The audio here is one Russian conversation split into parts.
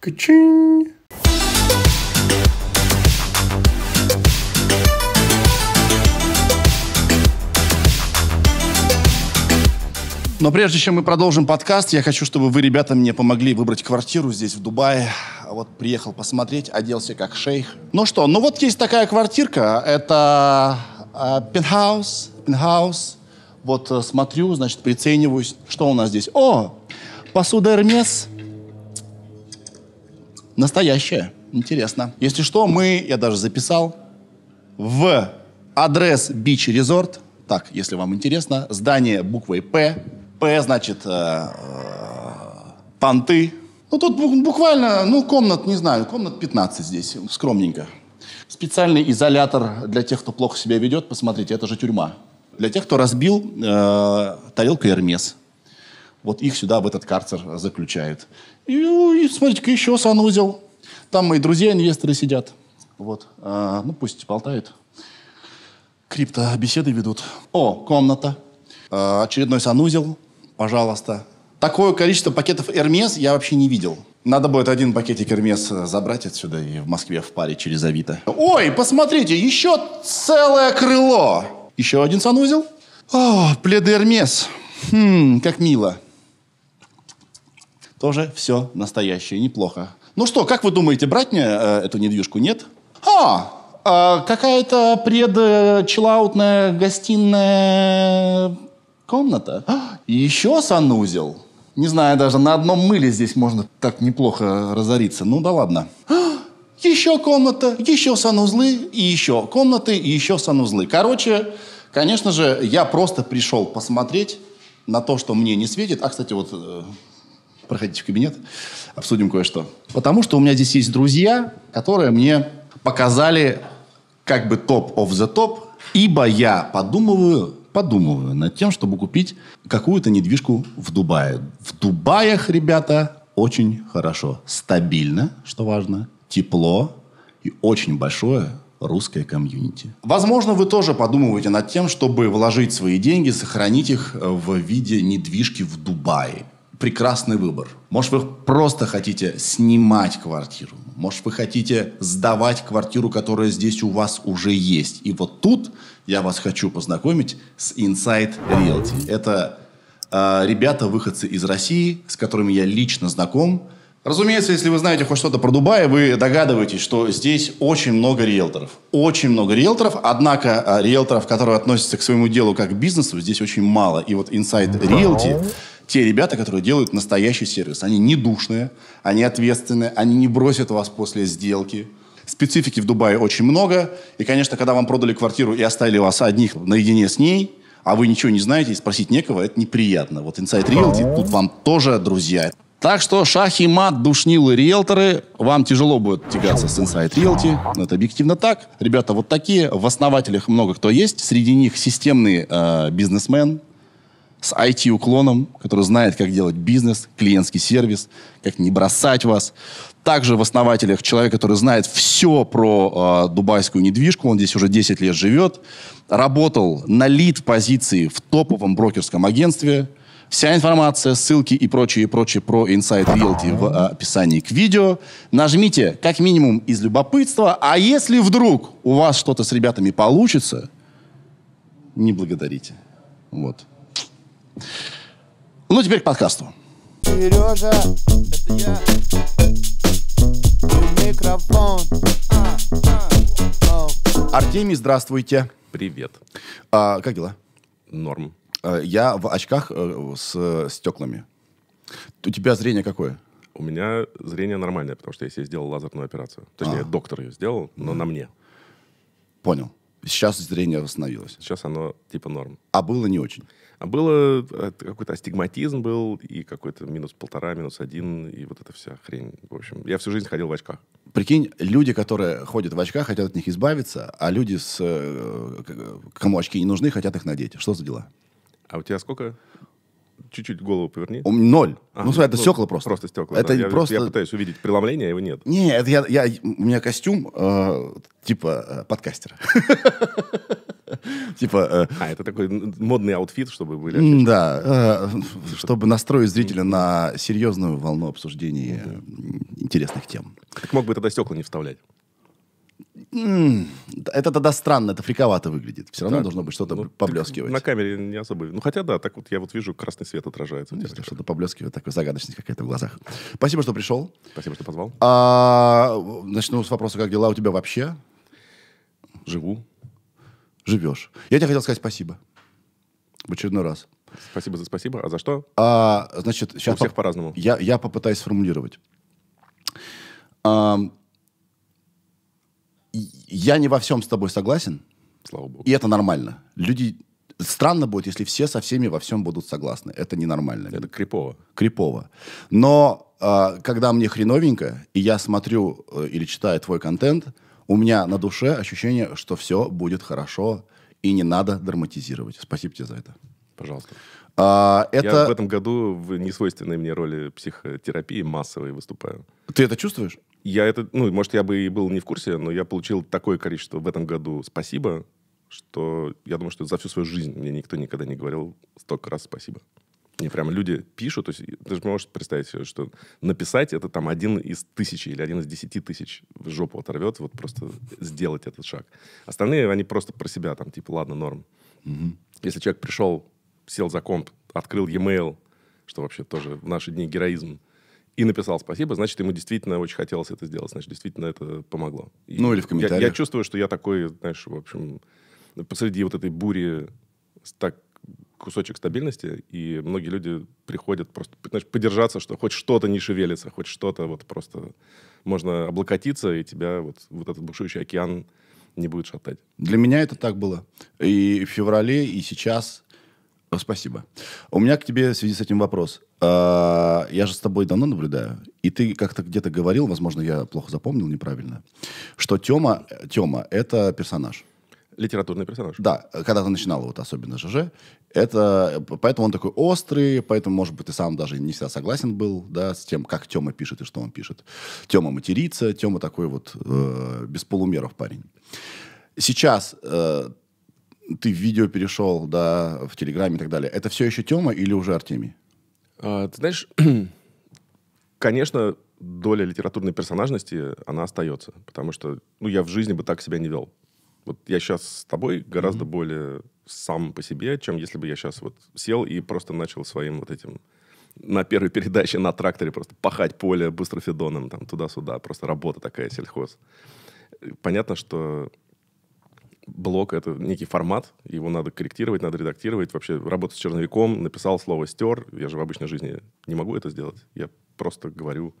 Качинь! Но прежде чем мы продолжим подкаст, я хочу, чтобы вы, ребята, мне помогли выбрать квартиру здесь, в Дубае. А вот приехал посмотреть, оделся как шейх. Ну что, ну вот есть такая квартирка. Это э, пентхаус, пентхаус. Вот э, смотрю, значит, прицениваюсь. Что у нас здесь? О, посуда Эрмес. Настоящее, Интересно. Если что, мы, я даже записал, в адрес Beach Resort. Так, если вам интересно. Здание буквой «П». «П» значит э, э понты. Ну, тут буквально, ну, комнат, не знаю, комнат 15 здесь. Скромненько. Специальный изолятор для тех, кто плохо себя ведет. Посмотрите, это же тюрьма. Для тех, кто разбил э, тарелку Эрмес. Вот их сюда, в этот карцер, заключают. И, смотрите еще санузел. Там мои друзья-инвесторы сидят. Вот. А, ну, пусть болтают. Крипто беседы ведут. О, комната. А, очередной санузел. Пожалуйста. Такое количество пакетов Hermes я вообще не видел. Надо будет один пакетик Эрмес э, забрать отсюда и в Москве в паре через Авито. Ой, посмотрите, еще целое крыло. Еще один санузел. О, пледы Эрмес. Хм, как мило. Тоже все настоящее, неплохо. Ну что, как вы думаете, брать мне э, эту недвижку? Нет? А, э, какая-то предчилаутная гостиная комната. А, еще санузел. Не знаю, даже на одном мыле здесь можно так неплохо разориться. Ну да ладно. А, еще комната, еще санузлы, и еще комнаты, и еще санузлы. Короче, конечно же, я просто пришел посмотреть на то, что мне не светит. А, кстати, вот э, проходите в кабинет, обсудим кое-что. Потому что у меня здесь есть друзья, которые мне показали как бы топ of the топ, ибо я подумываю, подумываю над тем, чтобы купить какую-то недвижку в Дубае. В Дубаях, ребята, очень хорошо. Стабильно, что важно, тепло и очень большое русское комьюнити. Возможно, вы тоже подумываете над тем, чтобы вложить свои деньги, сохранить их в виде недвижки в Дубае прекрасный выбор. Может, вы просто хотите снимать квартиру. Может, вы хотите сдавать квартиру, которая здесь у вас уже есть. И вот тут я вас хочу познакомить с Inside Realty. Это э, ребята, выходцы из России, с которыми я лично знаком. Разумеется, если вы знаете хоть что-то про Дубай, вы догадываетесь, что здесь очень много риэлторов. Очень много риэлторов, однако а, риэлторов, которые относятся к своему делу как к бизнесу, здесь очень мало. И вот Inside Realty те ребята, которые делают настоящий сервис. Они не душные, они ответственные, они не бросят вас после сделки. Специфики в Дубае очень много. И, конечно, когда вам продали квартиру и оставили вас одних наедине с ней, а вы ничего не знаете и спросить некого, это неприятно. Вот Inside Realty тут вам тоже друзья. Так что шахи, мат, душнилы, риэлторы, вам тяжело будет тягаться с Inside Realty. Это объективно так. Ребята вот такие. В основателях много кто есть. Среди них системный э, бизнесмен, с IT-уклоном, который знает, как делать бизнес, клиентский сервис, как не бросать вас. Также в основателях человек, который знает все про э, дубайскую недвижку, он здесь уже 10 лет живет, работал на лид-позиции в топовом брокерском агентстве. Вся информация, ссылки и прочее, и прочее про Inside Realty в а, описании к видео. Нажмите как минимум из любопытства, а если вдруг у вас что-то с ребятами получится, не благодарите. Вот. Ну, теперь к подкасту. Сережа, это я. микрофон. А, а. Артемий, здравствуйте. Привет. А, как дела? Норм. А, я в очках э, с стеклами. У тебя зрение какое? У меня зрение нормальное, потому что я себе сделал лазерную операцию. Точнее, а. доктор ее сделал, но на мне. Понял. Сейчас зрение восстановилось. Сейчас оно типа норм. А было не очень. А было э, какой-то астигматизм был, и какой-то минус полтора, минус один, и вот эта вся хрень. В общем, я всю жизнь ходил в очках. Прикинь, люди, которые ходят в очках, хотят от них избавиться, а люди, с, э, кому очки не нужны, хотят их надеть. Что за дела? А у тебя сколько? чуть-чуть голову поверни. Ноль. А, ну, смотри, это ну, стекла просто. Просто стекла. Это да. просто... я пытаюсь увидеть преломление, а его нет. Не, это я, я, у меня костюм э, типа э, подкастера. Типа... Э, а, это такой модный аутфит, чтобы были... Да, э, типа чтобы настроить зрителя на серьезную волну обсуждения ну интересных тем. Так мог бы тогда стекла не вставлять. Это тогда странно, это фриковато выглядит. Все равно должно быть что-то ну, поблескивать. На камере не особо. Ну хотя да, так вот я вот вижу, красный свет отражается. Ну, что-то поблескивает, такой загадочность какая-то в глазах. Спасибо, что пришел. Спасибо, что позвал. А, начну с вопроса, как дела у тебя вообще? Живу живешь. Я тебе хотел сказать спасибо. В очередной раз. Спасибо за спасибо. А за что? А, значит, сейчас У всех по- по-разному. Я, я попытаюсь сформулировать. А, я не во всем с тобой согласен. Слава богу. И это нормально. Люди... Странно будет, если все со всеми во всем будут согласны. Это ненормально. Это крипово. Крипово. Но а, когда мне хреновенько, и я смотрю э, или читаю твой контент, у меня на душе ощущение, что все будет хорошо, и не надо драматизировать. Спасибо тебе за это. Пожалуйста. А, это... Я в этом году в несвойственной мне роли психотерапии массовой выступаю. Ты это чувствуешь? Я это, ну, может, я бы и был не в курсе, но я получил такое количество в этом году спасибо, что я думаю, что за всю свою жизнь мне никто никогда не говорил столько раз спасибо. Мне прямо люди пишут, то есть ты же можешь представить, что написать это там один из тысячи или один из десяти тысяч в жопу оторвет, вот просто сделать этот шаг. Остальные, они просто про себя там, типа, ладно, норм. Угу. Если человек пришел, сел за комп, открыл e-mail, что вообще тоже в наши дни героизм, и написал спасибо, значит, ему действительно очень хотелось это сделать, значит, действительно это помогло. И ну или в комментариях. Я, я чувствую, что я такой, знаешь, в общем, посреди вот этой бури так кусочек стабильности, и многие люди приходят просто знаешь, подержаться, что хоть что-то не шевелится, хоть что-то вот просто можно облокотиться, и тебя вот, вот этот бушующий океан не будет шатать. Для меня это так было. И в феврале, и сейчас. Э, спасибо. У меня к тебе в связи с этим вопрос. Э, я же с тобой давно наблюдаю, и ты как-то где-то говорил, возможно, я плохо запомнил неправильно, что Тёма, Тёма – это персонаж. Литературный персонаж. Да, когда ты начинал вот особенно ЖЖ, это, поэтому он такой острый, поэтому, может быть, ты сам даже не всегда согласен был, да, с тем, как Тёма пишет и что он пишет. Тёма матерится, Тёма такой вот э, без полумеров парень. Сейчас э, ты в видео перешел, да, в Телеграме и так далее. Это все еще Тёма или уже Артемий? А, ты знаешь, конечно, доля литературной персонажности, она остается. Потому что, ну, я в жизни бы так себя не вел. Вот я сейчас с тобой гораздо mm-hmm. более сам по себе, чем если бы я сейчас вот сел и просто начал своим вот этим на первой передаче на тракторе просто пахать поле быстрофедоном там туда-сюда. Просто работа такая, сельхоз. Э, понятно, что блок — это некий формат, его надо корректировать, надо редактировать. Вообще работа с черновиком, написал слово «стер». Я же в обычной жизни не могу это сделать. Я просто говорю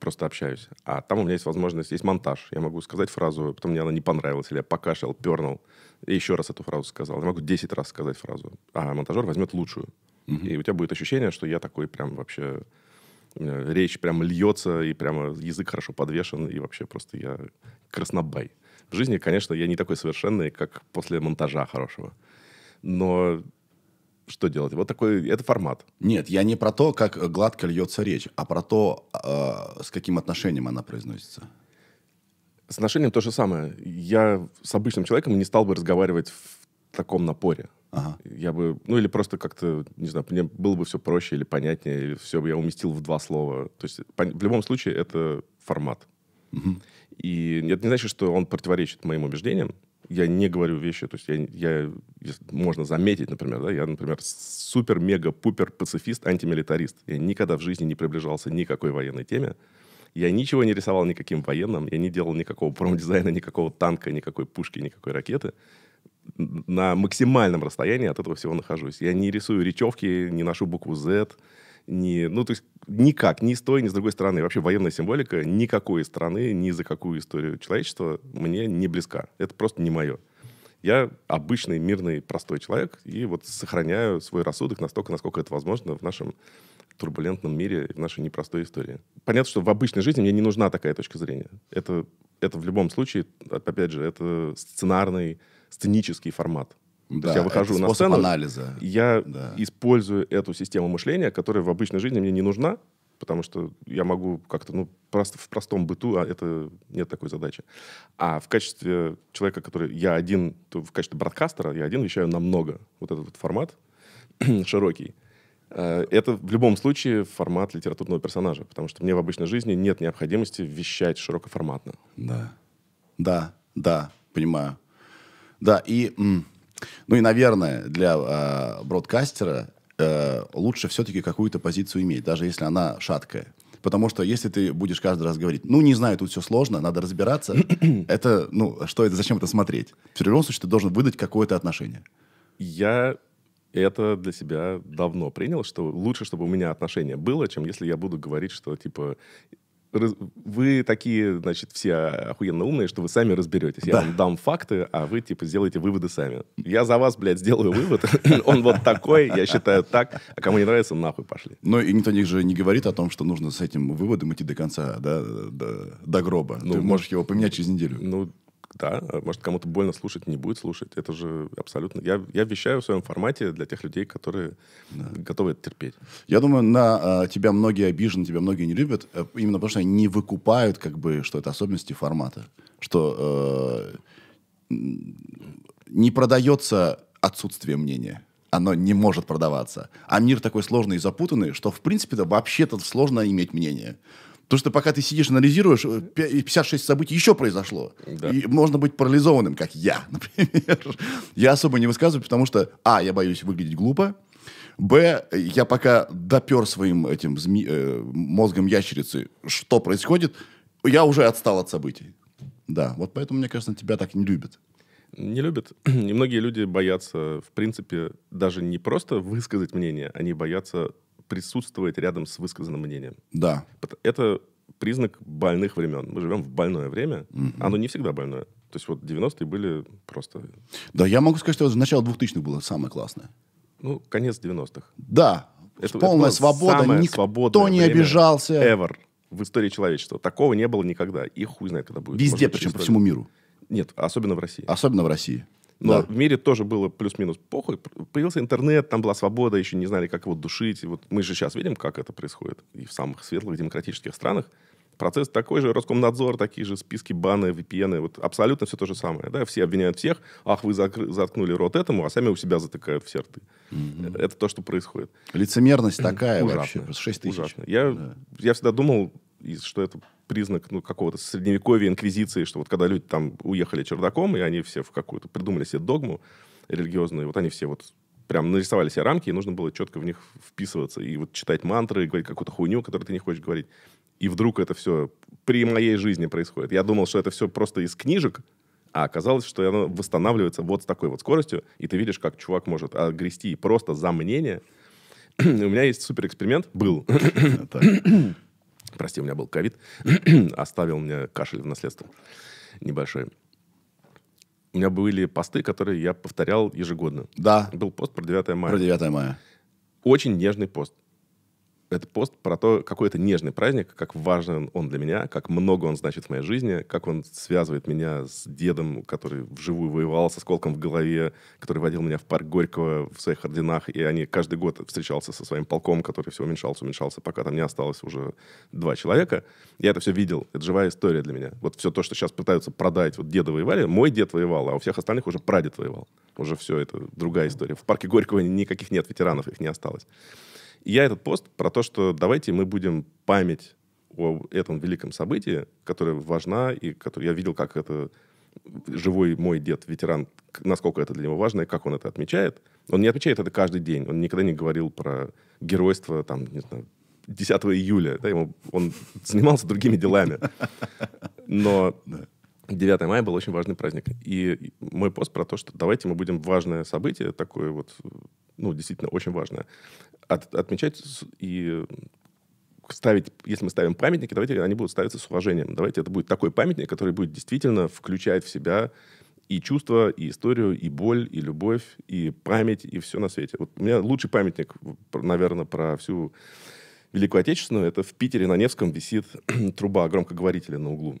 просто общаюсь. А там у меня есть возможность, есть монтаж. Я могу сказать фразу, потом мне она не понравилась, или я покашлял, пернул, и еще раз эту фразу сказал. Я могу 10 раз сказать фразу, а монтажер возьмет лучшую. Угу. И у тебя будет ощущение, что я такой прям вообще... Речь прям льется, и прямо э, язык хорошо подвешен, и вообще просто я краснобай. В жизни, конечно, я не такой совершенный, как после монтажа хорошего. Но что делать? Вот такой, это формат. Нет, я не про то, как гладко льется речь, а про то, э, с каким отношением она произносится. С отношением то же самое. Я с обычным человеком не стал бы разговаривать в таком напоре. Ага. Я бы, ну или просто как-то, не знаю, мне было бы все проще или понятнее, или все бы я уместил в два слова. То есть по, в любом случае это формат. Угу. И это не значит, что он противоречит моим убеждениям я не говорю вещи, то есть я, я можно заметить, например, да, я, например, супер-мега-пупер-пацифист, антимилитарист. Я никогда в жизни не приближался никакой военной теме. Я ничего не рисовал никаким военным, я не делал никакого промдизайна, никакого танка, никакой пушки, никакой ракеты. На максимальном расстоянии от этого всего нахожусь. Я не рисую речевки, не ношу букву Z, не ну, то есть никак, ни с той, ни с другой стороны. Вообще военная символика никакой страны, ни за какую историю человечества мне не близка. Это просто не мое. Я обычный, мирный, простой человек, и вот сохраняю свой рассудок настолько, насколько это возможно в нашем турбулентном мире, в нашей непростой истории. Понятно, что в обычной жизни мне не нужна такая точка зрения. Это, это в любом случае, опять же, это сценарный, сценический формат. Да, есть я выхожу на сцену, анализа. я да. использую эту систему мышления, которая в обычной жизни мне не нужна, потому что я могу как-то, ну, просто в простом быту, а это нет такой задачи. А в качестве человека, который я один, то в качестве бродкастера, я один вещаю намного. Вот этот вот формат широкий. Э, это в любом случае формат литературного персонажа, потому что мне в обычной жизни нет необходимости вещать широкоформатно. Да, да, да, понимаю. Да, и ну и, наверное, для э, бродкастера э, лучше все-таки какую-то позицию иметь, даже если она шаткая. Потому что если ты будешь каждый раз говорить, ну, не знаю, тут все сложно, надо разбираться, это, ну, что это, зачем это смотреть? В любом случае, ты должен выдать какое-то отношение. Я это для себя давно принял, что лучше, чтобы у меня отношение было, чем если я буду говорить, что, типа, вы такие, значит, все охуенно умные, что вы сами разберетесь. Я да. вам дам факты, а вы, типа, сделайте выводы сами. Я за вас, блядь, сделаю вывод. Он вот такой, я считаю так. А кому не нравится, нахуй пошли. Но и никто же не говорит о том, что нужно с этим выводом идти до конца, да, до, до гроба. Ну, Ты можешь его поменять через неделю. Ну, да, э, может, кому-то больно слушать, не будет слушать. Это же абсолютно... Я, я вещаю в своем формате для тех людей, которые да. готовы это терпеть. Я думаю, на э, тебя многие обижены, тебя многие не любят, э, именно потому что они не выкупают, как бы, что это особенности формата. Что э, не продается отсутствие мнения оно не может продаваться. А мир такой сложный и запутанный, что, в принципе-то, вообще-то сложно иметь мнение. Потому что пока ты сидишь, анализируешь, 56 э, событий еще произошло. Да. И можно быть парализованным, как я, например. Я особо не высказываю, потому что, а, я боюсь выглядеть глупо, б, я пока допер своим этим зми, э, мозгом ящерицы, что происходит, я уже отстал от событий. Да, вот поэтому, мне кажется, тебя так не любят. Не любят. И многие люди боятся, в принципе, даже не просто высказать мнение, они боятся присутствует рядом с высказанным мнением. Да. Это признак больных времен. Мы живем в больное время. Mm-hmm. Оно не всегда больное. То есть вот 90-е были просто... Да, я могу сказать, что это начало 2000-х было самое классное. Ну, конец 90-х. Да. Это, полная это свобода. Никто не обижался. Ever в истории человечества. Такого не было никогда. И хуй знает, когда будет. Везде, причем по всему миру. Нет, особенно в России. Особенно в России. Но да. в мире тоже было плюс-минус похуй. Появился интернет, там была свобода, еще не знали, как его душить. вот мы же сейчас видим, как это происходит. И в самых светлых демократических странах процесс такой же, Роскомнадзор, такие же списки, баны, VPN, вот абсолютно все то же самое. Да? Все обвиняют всех, ах, вы закры- заткнули рот этому, а сами у себя затыкают все рты. Угу. Это то, что происходит. Лицемерность такая Ужасно. вообще, 6 тысяч. Ужасно. Я, да. я всегда думал, и что это признак ну, какого-то средневековья, инквизиции, что вот когда люди там уехали чердаком, и они все в какую-то придумали себе догму религиозную, и вот они все вот прям нарисовали себе рамки, и нужно было четко в них вписываться, и вот читать мантры, и говорить какую-то хуйню, которую ты не хочешь говорить. И вдруг это все при моей жизни происходит. Я думал, что это все просто из книжек, а оказалось, что оно восстанавливается вот с такой вот скоростью, и ты видишь, как чувак может огрести просто за мнение. У меня есть суперэксперимент, был. прости, у меня был ковид, оставил мне кашель в наследство небольшой. У меня были посты, которые я повторял ежегодно. Да. Был пост про 9 мая. Про 9 мая. Очень нежный пост это пост про то, какой это нежный праздник, как важен он для меня, как много он значит в моей жизни, как он связывает меня с дедом, который вживую воевал со сколком в голове, который водил меня в парк Горького в своих орденах, и они каждый год встречался со своим полком, который все уменьшался, уменьшался, пока там не осталось уже два человека. Я это все видел, это живая история для меня. Вот все то, что сейчас пытаются продать, вот деда воевали, мой дед воевал, а у всех остальных уже прадед воевал. Уже все это другая история. В парке Горького никаких нет ветеранов, их не осталось. Я этот пост про то, что давайте мы будем память о этом великом событии, которое важна, и которое я видел, как это живой мой дед, ветеран, насколько это для него важно, и как он это отмечает. Он не отмечает это каждый день. Он никогда не говорил про геройство, там, не знаю, 10 июля. Да, ему, он занимался другими делами. Но да. 9 мая был очень важный праздник. И мой пост про то, что давайте мы будем важное событие, такое вот, ну, действительно очень важное, от, отмечать и ставить, если мы ставим памятники, давайте они будут ставиться с уважением. Давайте это будет такой памятник, который будет действительно включать в себя и чувства, и историю, и боль, и любовь, и память, и все на свете. Вот у меня лучший памятник, наверное, про всю Великую Отечественную, это в Питере на Невском висит труба громкоговорителя на углу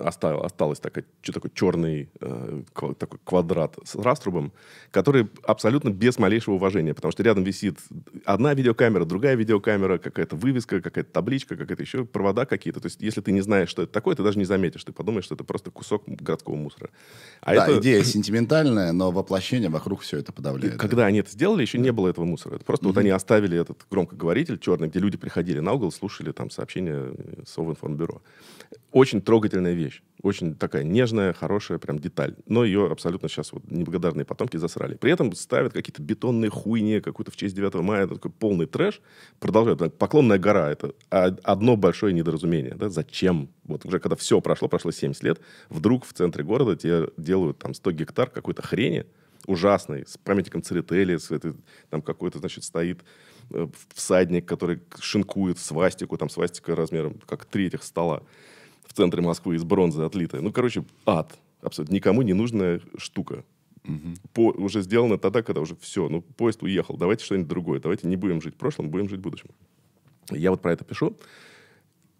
осталось такая, что такой черный э, такой квадрат с раструбом, который абсолютно без малейшего уважения, потому что рядом висит одна видеокамера, другая видеокамера, какая-то вывеска, какая-то табличка, какая-то еще провода какие-то. То есть, если ты не знаешь, что это такое, ты даже не заметишь, ты подумаешь, что это просто кусок городского мусора. А да, это... идея сентиментальная, но воплощение вокруг все это подавляет. И, да? Когда они это сделали, еще не было этого мусора. Это просто угу. вот они оставили этот громкоговоритель черный, где люди приходили на угол, слушали там сообщения э, Совинформбюро. Очень трогательно уникальная вещь. Очень такая нежная, хорошая прям деталь. Но ее абсолютно сейчас вот неблагодарные потомки засрали. При этом ставят какие-то бетонные хуйни, какую-то в честь 9 мая, такой полный трэш. Продолжают. Поклонная гора — это одно большое недоразумение. Да? Зачем? Вот уже когда все прошло, прошло 70 лет, вдруг в центре города тебе делают там 100 гектар какой-то хрени, ужасный, с памятником Церетели, с этой, там какой-то, значит, стоит э, всадник, который шинкует свастику, там свастика размером как три этих стола в центре Москвы из бронзы отлитая. Ну, короче, ад. Абсолютно никому не нужная штука. Угу. По, уже сделано тогда, когда уже все, ну, поезд уехал, давайте что-нибудь другое, давайте не будем жить в прошлом, будем жить в будущем. Я вот про это пишу.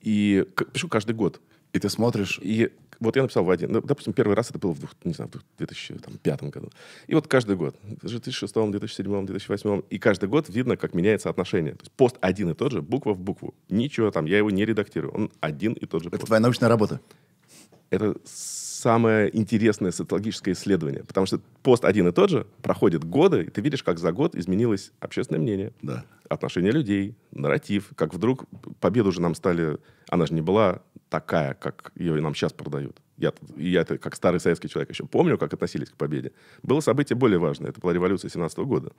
И пишу каждый год. И ты смотришь... И вот я написал в один, ну, допустим, первый раз это было в, двух, не знаю, в 2005 году. И вот каждый год, в 2006, 2007, 2008, и каждый год видно, как меняется отношение. То есть пост один и тот же, буква в букву. Ничего там, я его не редактирую, он один и тот же. Это твоя научная работа? Это самое интересное социологическое исследование, потому что пост один и тот же, проходит годы, и ты видишь, как за год изменилось общественное мнение, да. отношение людей, нарратив, как вдруг победу же нам стали, она же не была такая, как ее нам сейчас продают. Я, я это как старый советский человек еще помню, как относились к победе. Было событие более важное, это была революция 17 -го года.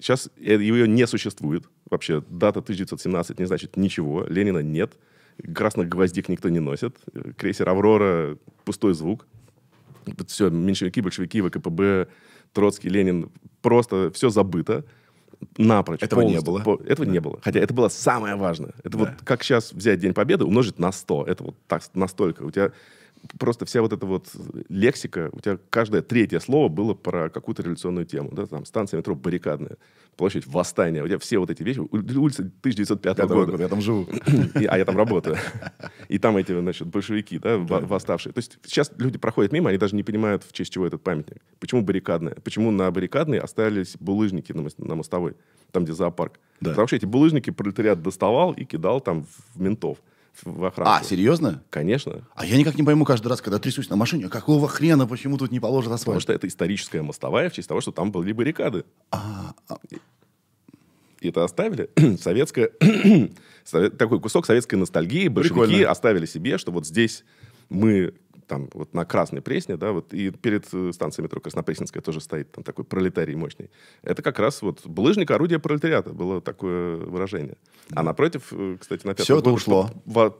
Сейчас э, ее не существует вообще. Дата 1917 не значит ничего, Ленина нет. Красных гвоздик никто не носит. Крейсер «Аврора» — пустой звук. Все, меньшевики, большевики, ВКПБ, Троцкий, Ленин. Просто все забыто напрочь. Этого полностью. не было. По, этого да. не было. Хотя это было самое важное. Это да. вот как сейчас взять День Победы, умножить на 100. Это вот так, настолько. У тебя просто вся вот эта вот лексика, у тебя каждое третье слово было про какую-то революционную тему, да, там станция метро Баррикадная, площадь Восстания, у тебя все вот эти вещи, улица 1905 года. года. Я там живу. И, а я там работаю. И там эти, значит, большевики, да, да, восставшие. То есть сейчас люди проходят мимо, они даже не понимают, в честь чего этот памятник. Почему Баррикадная? Почему на Баррикадной остались булыжники на, на Мостовой, там, где зоопарк? Да. Потому что эти булыжники пролетариат доставал и кидал там в ментов в охрану. А, серьезно? Конечно. А я никак не пойму каждый раз, когда трясусь на машине, «А какого хрена, почему тут не положено асфальт? Потому что это историческая мостовая в честь того, что там были баррикады. А, а. И это оставили. Советская... Такой кусок советской ностальгии большевики Прикольно. оставили себе, что вот здесь мы там вот на Красной Пресне, да, вот и перед э, станцией метро Краснопресненская тоже стоит там такой пролетарий мощный. Это как раз вот булыжник орудие пролетариата, было такое выражение. А напротив, э, кстати, на пятом Все это ушло.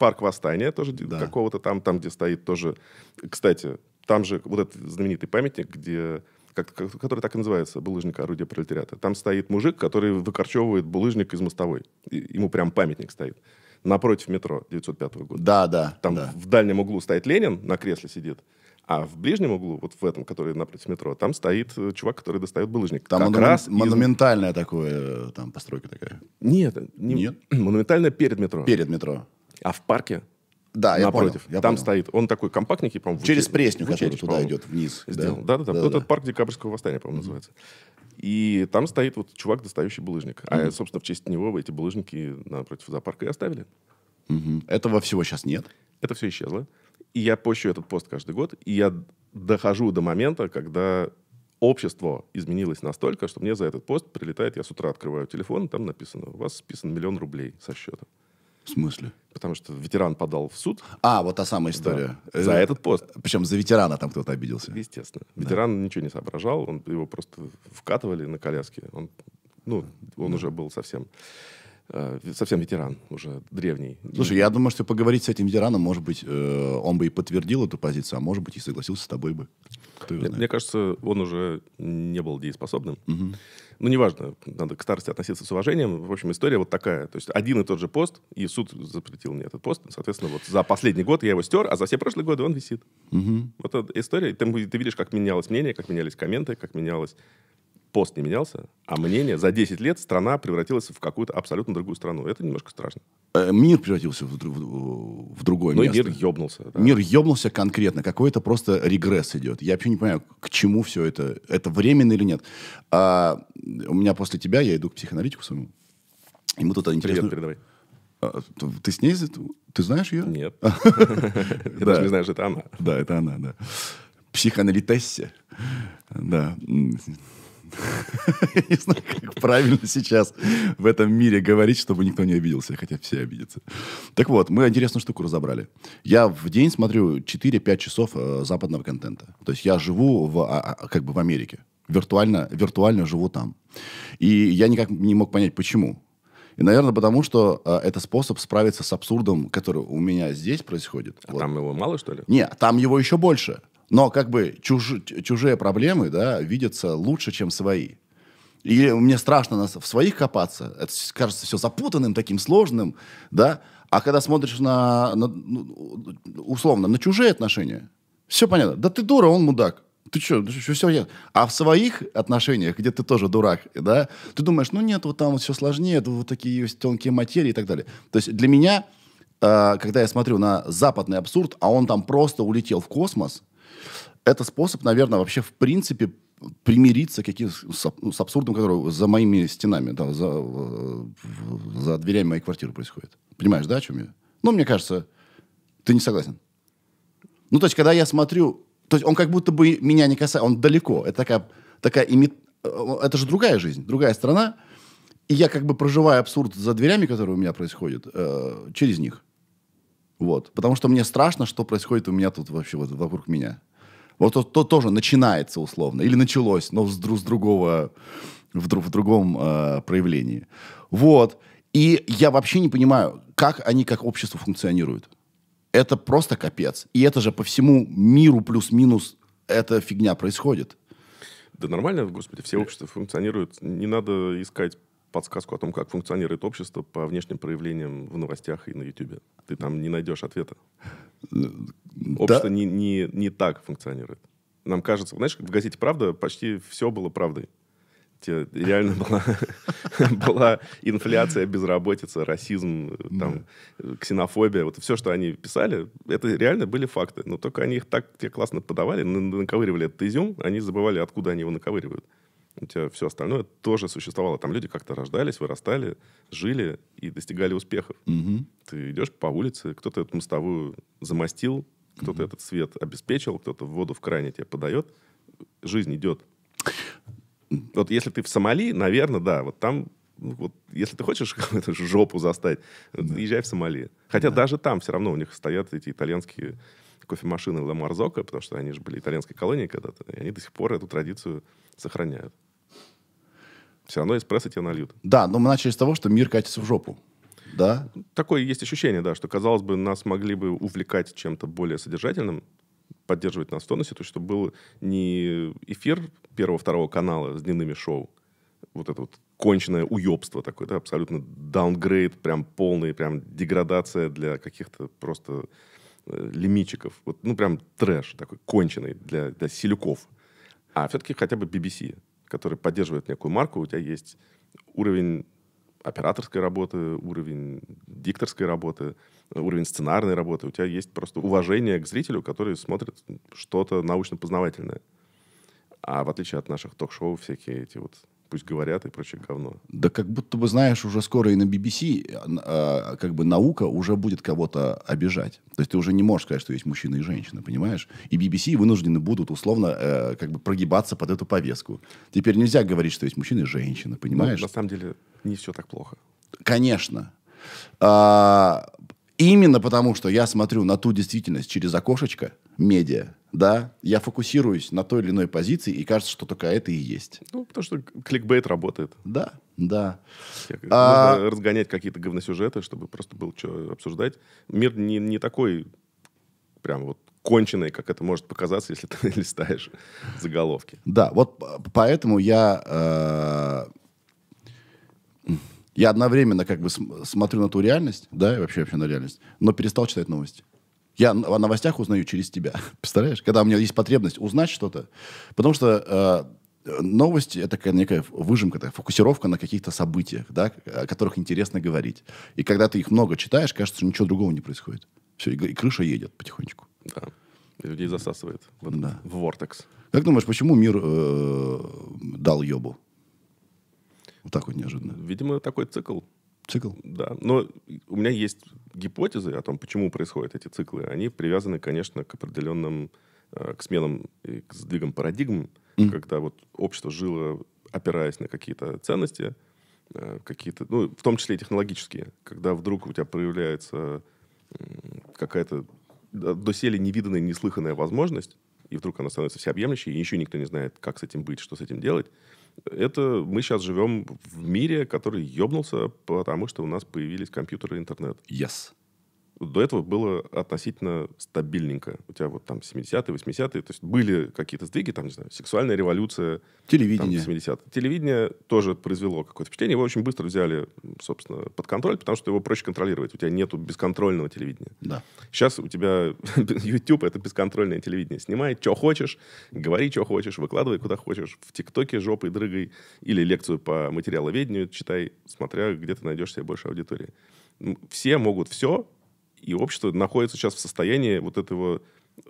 Парк Восстания тоже да. какого-то там, там, где стоит тоже... Кстати, там же вот этот знаменитый памятник, где который так и называется, булыжник орудия пролетариата. Там стоит мужик, который выкорчевывает булыжник из мостовой. И, ему прям памятник стоит напротив метро 905 года. Да, да. Там да. в дальнем углу стоит Ленин, на кресле сидит. А в ближнем углу, вот в этом, который напротив метро, там стоит э, чувак, который достает булыжник. Там как мону- раз монументальная из... такое, э, там постройка такая. Нет, не... нет. Монументальная перед метро. Перед метро. А в парке да, напротив. Я понял, я там понял. стоит. Он такой компактненький, по-моему. Через Пресню, который туда идет вниз. Сделал. Да, да, да. да, Этот парк Декабрьского восстания, по-моему, называется. И там стоит вот чувак, достающий булыжник. Mm-hmm. А, собственно, в честь него эти булыжники напротив зоопарка и оставили. Mm-hmm. Этого всего сейчас нет? Это все исчезло. И я пощу этот пост каждый год. И я дохожу до момента, когда общество изменилось настолько, что мне за этот пост прилетает, я с утра открываю телефон, там написано, у вас списан миллион рублей со счета. В смысле? Потому что ветеран подал в суд. А, вот та самая история. Да. За э, этот пост. Причем за ветерана там кто-то обиделся. Естественно. Ветеран да. ничего не соображал, он, его просто вкатывали на коляске. Он, ну, он да. уже был совсем э, совсем ветеран, уже древний. Слушай, я думаю, что поговорить с этим ветераном, может быть, э, он бы и подтвердил эту позицию, а может быть, и согласился с тобой бы. Кто Мне кажется, он уже не был дееспособным. Угу. Ну, неважно, надо к старости относиться с уважением. В общем, история вот такая. То есть один и тот же пост, и суд запретил мне этот пост. Соответственно, вот за последний год я его стер, а за все прошлые годы он висит. Угу. Вот эта история. Ты, ты видишь, как менялось мнение, как менялись комменты, как менялось пост не менялся, а мнение за 10 лет страна превратилась в какую-то абсолютно другую страну. Это немножко страшно. Э, мир превратился в, в, в другое Но ну место. мир ёбнулся. Да. Мир ёбнулся конкретно. Какой-то просто регресс идет. Я вообще не понимаю, к чему все это. Это временно или нет? А, у меня после тебя, я иду к психоаналитику своему. Ему тут интересно... Привет, передавай. А, ты с ней? Ты знаешь ее? Нет. Я даже не знаю, что это она. Да, это она, да. Психоаналитессе. Да. Я не знаю, как правильно сейчас в этом мире говорить, чтобы никто не обиделся, хотя все обидятся. Так вот, мы интересную штуку разобрали. Я в день смотрю 4-5 часов э, западного контента. То есть я живу в, а, а, а, как бы в Америке. Виртуально, виртуально живу там. И я никак не мог понять, почему. И, наверное, потому что э, это способ справиться с абсурдом, который у меня здесь происходит. А вот. там его мало, что ли? Нет, там его еще больше. Но как бы чуж, чужие проблемы, да, видятся лучше, чем свои. И мне страшно нас в своих копаться. Это кажется все запутанным, таким сложным, да. А когда смотришь на, на ну, условно, на чужие отношения, все понятно. Да ты дура, он мудак. Ты что, все я. А в своих отношениях, где ты тоже дурак, да, ты думаешь, ну нет, вот там вот все сложнее, вот такие есть тонкие материи и так далее. То есть для меня, э, когда я смотрю на западный абсурд, а он там просто улетел в космос – это способ, наверное, вообще в принципе примириться какие, с, с абсурдом, который за моими стенами, да, за, за дверями моей квартиры происходит. Понимаешь, да, о чем я? Ну, мне кажется, ты не согласен. Ну, то есть, когда я смотрю, то есть он как будто бы меня не касается, он далеко. Это такая, такая имит... Э, это же другая жизнь, другая страна. И я как бы проживаю абсурд за дверями, которые у меня происходят, э, через них. Вот. Потому что мне страшно, что происходит у меня тут вообще вот вокруг меня. Вот то, то тоже начинается условно, или началось, но с, с другого, в, в другом э, проявлении. Вот. И я вообще не понимаю, как они как общество функционируют. Это просто капец. И это же по всему миру плюс-минус эта фигня происходит. Да нормально, господи, все э. общества функционируют. Не надо искать подсказку о том, как функционирует общество по внешним проявлениям в новостях и на Ютубе Ты там не найдешь ответа. Общество да. не, не, не так функционирует. Нам кажется, знаешь, в газете «Правда» почти все было правдой. Те, реально была, была инфляция, безработица, расизм, там, да. ксенофобия. Вот все, что они писали, это реально были факты. Но только они их так тебе классно подавали, наковыривали этот изюм, они забывали, откуда они его наковыривают у тебя все остальное тоже существовало. Там люди как-то рождались, вырастали, жили и достигали успехов. Угу. Ты идешь по улице, кто-то эту мостовую замостил, кто-то угу. этот свет обеспечил, кто-то воду в кране тебе подает. Жизнь идет. Вот если ты в Сомали, наверное, да, вот там ну, вот, если ты хочешь какую-то жопу застать, да. езжай в Сомали. Хотя да. даже там все равно у них стоят эти итальянские кофемашины Ла Марзока, потому что они же были итальянской колонией когда-то, и они до сих пор эту традицию сохраняют. Все равно эспрессо тебе нальют. Да, но мы начали с того, что мир катится в жопу. Да? Такое есть ощущение, да, что, казалось бы, нас могли бы увлекать чем-то более содержательным, поддерживать нас в тонусе, то, что был не эфир первого-второго канала с дневными шоу, вот это вот конченное уебство такое, да, абсолютно даунгрейд, прям полный, прям деградация для каких-то просто э, лимитчиков. Вот, ну, прям трэш такой конченый для, для силюков. А все-таки хотя бы BBC который поддерживает некую марку, у тебя есть уровень операторской работы, уровень дикторской работы, э, уровень сценарной работы. У тебя есть просто уважение к зрителю, который смотрит что-то научно-познавательное. А в отличие от наших ток-шоу, всякие эти вот пусть говорят и прочее говно. Да как будто бы, знаешь, уже скоро и на BBC э, а, как бы наука уже будет кого-то обижать. То есть ты уже не можешь сказать, что есть мужчина и женщина, понимаешь? И BBC вынуждены будут условно э, как бы прогибаться под эту повестку. Теперь нельзя говорить, что есть мужчина и женщина, ну, понимаешь? Ну, на самом деле не все так плохо. Конечно. А, именно потому, что я смотрю на ту действительность через окошечко медиа, да, я фокусируюсь на той или иной позиции, и кажется, что только это и есть. Ну, потому что кликбейт работает. Да, да. А... разгонять какие-то говносюжеты, чтобы просто было что обсуждать. Мир не, не такой прям вот конченый, как это может показаться, если ты листаешь заголовки. Да, вот поэтому я... Э, я одновременно как бы смотрю на ту реальность, да, и вообще, вообще на реальность, но перестал читать новости. Я о новостях узнаю через тебя. Представляешь? Когда у меня есть потребность узнать что-то. Потому что э, новости — это такая некая выжимка, такая фокусировка на каких-то событиях, да, о которых интересно говорить. И когда ты их много читаешь, кажется, что ничего другого не происходит. Все, и, и крыша едет потихонечку. Да. И людей засасывает в, да. в вортекс. Как думаешь, почему мир э, дал ёбу? Вот так вот неожиданно. Видимо, такой цикл цикл. Да, но у меня есть гипотезы о том, почему происходят эти циклы. Они привязаны, конечно, к определенным, э, к сменам, к сдвигам парадигм, mm. когда вот общество жило, опираясь на какие-то ценности, э, какие-то, ну, в том числе и технологические, когда вдруг у тебя проявляется какая-то доселе невиданная, неслыханная возможность, и вдруг она становится всеобъемлющей, и еще никто не знает, как с этим быть, что с этим делать это мы сейчас живем в мире, который ебнулся, потому что у нас появились компьютеры и интернет. Yes до этого было относительно стабильненько. У тебя вот там 70-е, 80-е, то есть были какие-то сдвиги, там, не знаю, сексуальная революция. Телевидение. Там, 70-е. Телевидение тоже произвело какое-то впечатление. Его очень быстро взяли, собственно, под контроль, потому что его проще контролировать. У тебя нету бесконтрольного телевидения. Да. Сейчас у тебя YouTube — это бесконтрольное телевидение. Снимай, что хочешь, говори, что хочешь, выкладывай, куда хочешь. В ТикТоке жопой дрыгай или лекцию по материаловедению читай, смотря где ты найдешь себе больше аудитории. Все могут все, и общество находится сейчас в состоянии вот этого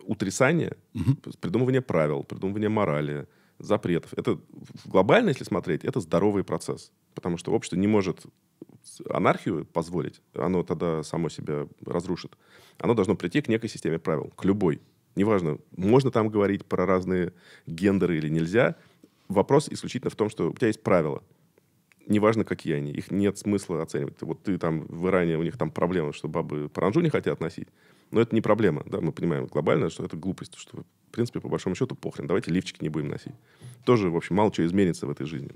утрясания, угу. придумывания правил, придумывания морали, запретов. Это глобально, если смотреть, это здоровый процесс. Потому что общество не может анархию позволить, оно тогда само себя разрушит. Оно должно прийти к некой системе правил, к любой. Неважно, можно там говорить про разные гендеры или нельзя. Вопрос исключительно в том, что у тебя есть правила – неважно, какие они, их нет смысла оценивать. Вот ты там в Иране, у них там проблема, что бабы паранжу не хотят носить. Но это не проблема, да, мы понимаем глобально, что это глупость, что, в принципе, по большому счету, похрен, давайте лифчики не будем носить. Тоже, в общем, мало чего изменится в этой жизни.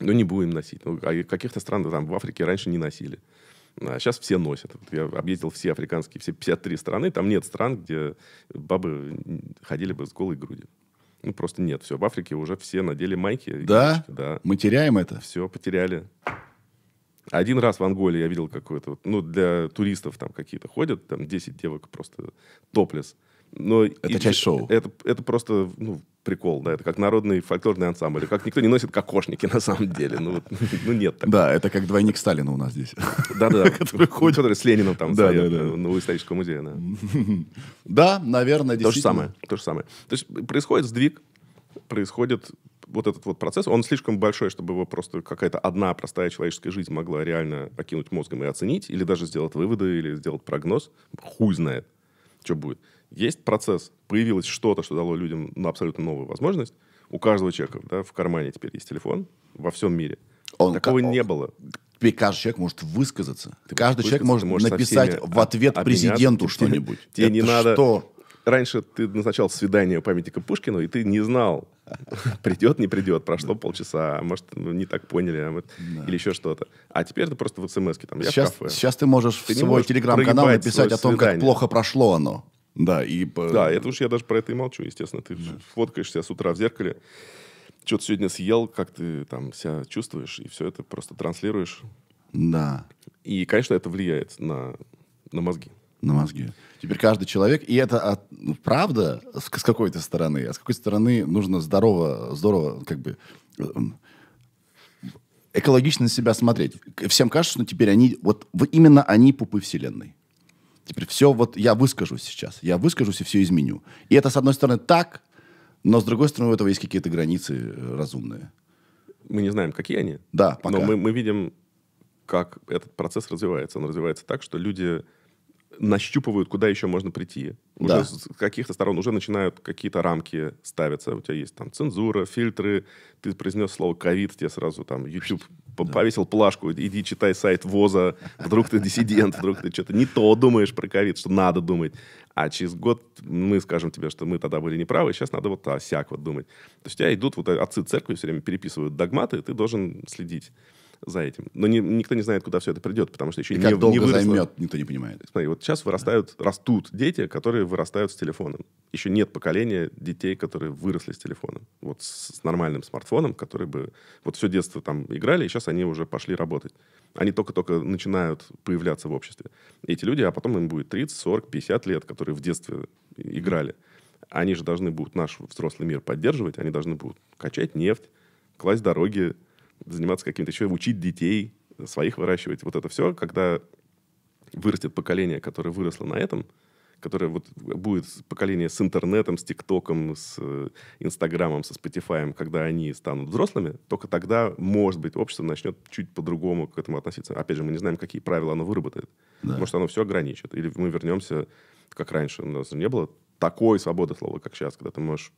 но ну, не будем носить. Ну, а каких-то стран там в Африке раньше не носили. А сейчас все носят. Вот я объездил все африканские, все 53 страны. Там нет стран, где бабы ходили бы с голой грудью. Ну, просто нет. Все, в Африке уже все надели майки. Да? Книжки, да. Мы теряем это? Все, потеряли. Один раз в Анголе я видел какой-то, ну, для туристов там какие-то ходят, там 10 девок просто топлес. Но это и, часть шоу. Это, это просто ну, прикол, да, это как народный фольклорный ансамбль, как никто не носит кокошники на самом деле, ну, вот, ну нет. Такого. Да, это как двойник Сталина у нас здесь. Да-да-да, который ходит. Который с Лениным там да, да, да. ну, исторического музея, да. Да, наверное, То же самое, то же самое. То есть происходит сдвиг, происходит вот этот вот процесс, он слишком большой, чтобы его просто какая-то одна простая человеческая жизнь могла реально окинуть мозгом и оценить, или даже сделать выводы, или сделать прогноз. Хуй знает, что будет есть процесс, появилось что-то, что дало людям на ну, абсолютно новую возможность. У каждого человека да, в кармане теперь есть телефон во всем мире. Он, Такого он, не было. Теперь каждый человек может высказаться. Ты каждый человек может написать в ответ президенту типа, что-нибудь. Тебе Это не надо... Что? Раньше ты назначал свидание у памятника Пушкину, и ты не знал, придет, не придет, прошло полчаса, а может, ну, не так поняли, а вот, да. или еще что-то. А теперь это просто в смс эм там, я сейчас, в кафе. Сейчас ты можешь ты в свой телеграм-канал написать о том, свидание. как плохо прошло оно. Да, и... Да, это уж я даже про это и молчу, естественно. Ты да. фоткаешься с утра в зеркале, что ты сегодня съел, как ты там себя чувствуешь, и все это просто транслируешь. Да. И, конечно, это влияет на, на мозги. На мозги. Теперь каждый человек, и это от, ну, правда с, с какой-то стороны, а с какой стороны нужно здорово, здорово, как бы эм, экологично на себя смотреть. Всем кажется, что теперь они, вот именно они пупы вселенной. Теперь все вот я выскажусь сейчас, я выскажусь и все изменю. И это, с одной стороны, так, но с другой стороны, у этого есть какие-то границы э, разумные. Мы не знаем, какие они. Да, пока. Но мы, мы видим, как этот процесс развивается. Он развивается так, что люди нащупывают, куда еще можно прийти. Уже да. с каких-то сторон уже начинают какие-то рамки ставиться. У тебя есть там цензура, фильтры. Ты произнес слово ковид, тебе сразу там YouTube повесил плашку, иди читай сайт ВОЗа, вдруг ты диссидент, вдруг ты что-то не то думаешь про ковид, что надо думать. А через год мы скажем тебе, что мы тогда были неправы, сейчас надо вот осяк вот думать. То есть у тебя идут вот отцы церкви все время переписывают догматы, и ты должен следить за этим. Но не, никто не знает, куда все это придет, потому что еще и не, как долго не выросло. займет, никто не понимает. Смотри, вот сейчас вырастают, да. растут дети, которые вырастают с телефоном. Еще нет поколения детей, которые выросли с телефоном. Вот с, с нормальным смартфоном, который бы... Вот все детство там играли, и сейчас они уже пошли работать. Они только-только начинают появляться в обществе. Эти люди, а потом им будет 30, 40, 50 лет, которые в детстве играли. Они же должны будут наш взрослый мир поддерживать, они должны будут качать нефть, класть дороги, заниматься каким-то еще, учить детей, э, своих выращивать. Вот это все, когда вырастет поколение, которое выросло на этом, которое вот будет поколение с интернетом, с ТикТоком, с э, Инстаграмом, со спотифаем, когда они станут взрослыми, только тогда, может быть, общество начнет чуть по-другому к этому относиться. Опять же, мы не знаем, какие правила оно выработает. Да. Может, оно все ограничит. Или мы вернемся, как раньше у нас не было такой свободы слова, как сейчас, когда ты можешь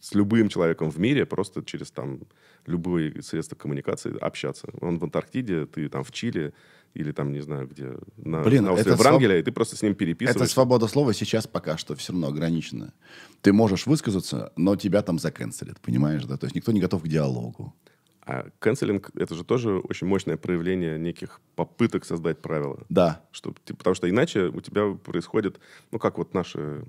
с, любым человеком в мире просто через там любые средства коммуникации общаться. Он в Антарктиде, ты там в Чили или там, не знаю, где, на, Блин, на острове Врангеля, своб... и ты просто с ним переписываешься. это свобода слова сейчас пока что все равно ограничена. Ты можешь высказаться, но тебя там заканцелят, понимаешь, да? То есть никто не готов к диалогу. А канцелинг — это же тоже очень мощное проявление неких попыток создать правила. Да. Что, типа, потому что иначе у тебя происходит, ну, как вот наши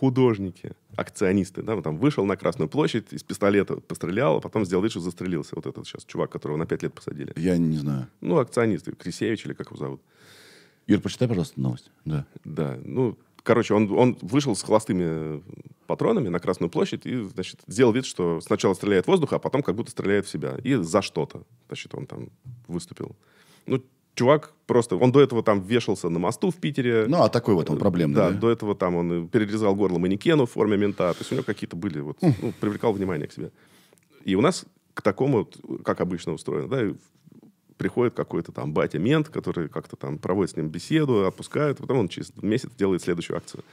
художники, акционисты, да, он там вышел на Красную площадь, из пистолета пострелял, а потом сделал вид, что застрелился. Вот этот сейчас чувак, которого на пять лет посадили. Я не знаю. Ну, акционисты, Крисевич или как его зовут. Юр, почитай, пожалуйста, новость. Да. Да, ну, короче, он, он вышел с холостыми патронами на Красную площадь и, значит, сделал вид, что сначала стреляет в воздух, а потом как будто стреляет в себя. И за что-то, значит, он там выступил. Ну, чувак просто... Он до этого там вешался на мосту в Питере. Ну, а такой вот он э, проблемный. Да, до этого там он перерезал горло манекену в форме мента. То есть у него какие-то были... Вот, хм. ну, привлекал внимание к себе. И у нас к такому, как обычно устроено, да, приходит какой-то там батя-мент, который как-то там проводит с ним беседу, отпускает, потом он через месяц делает следующую акцию.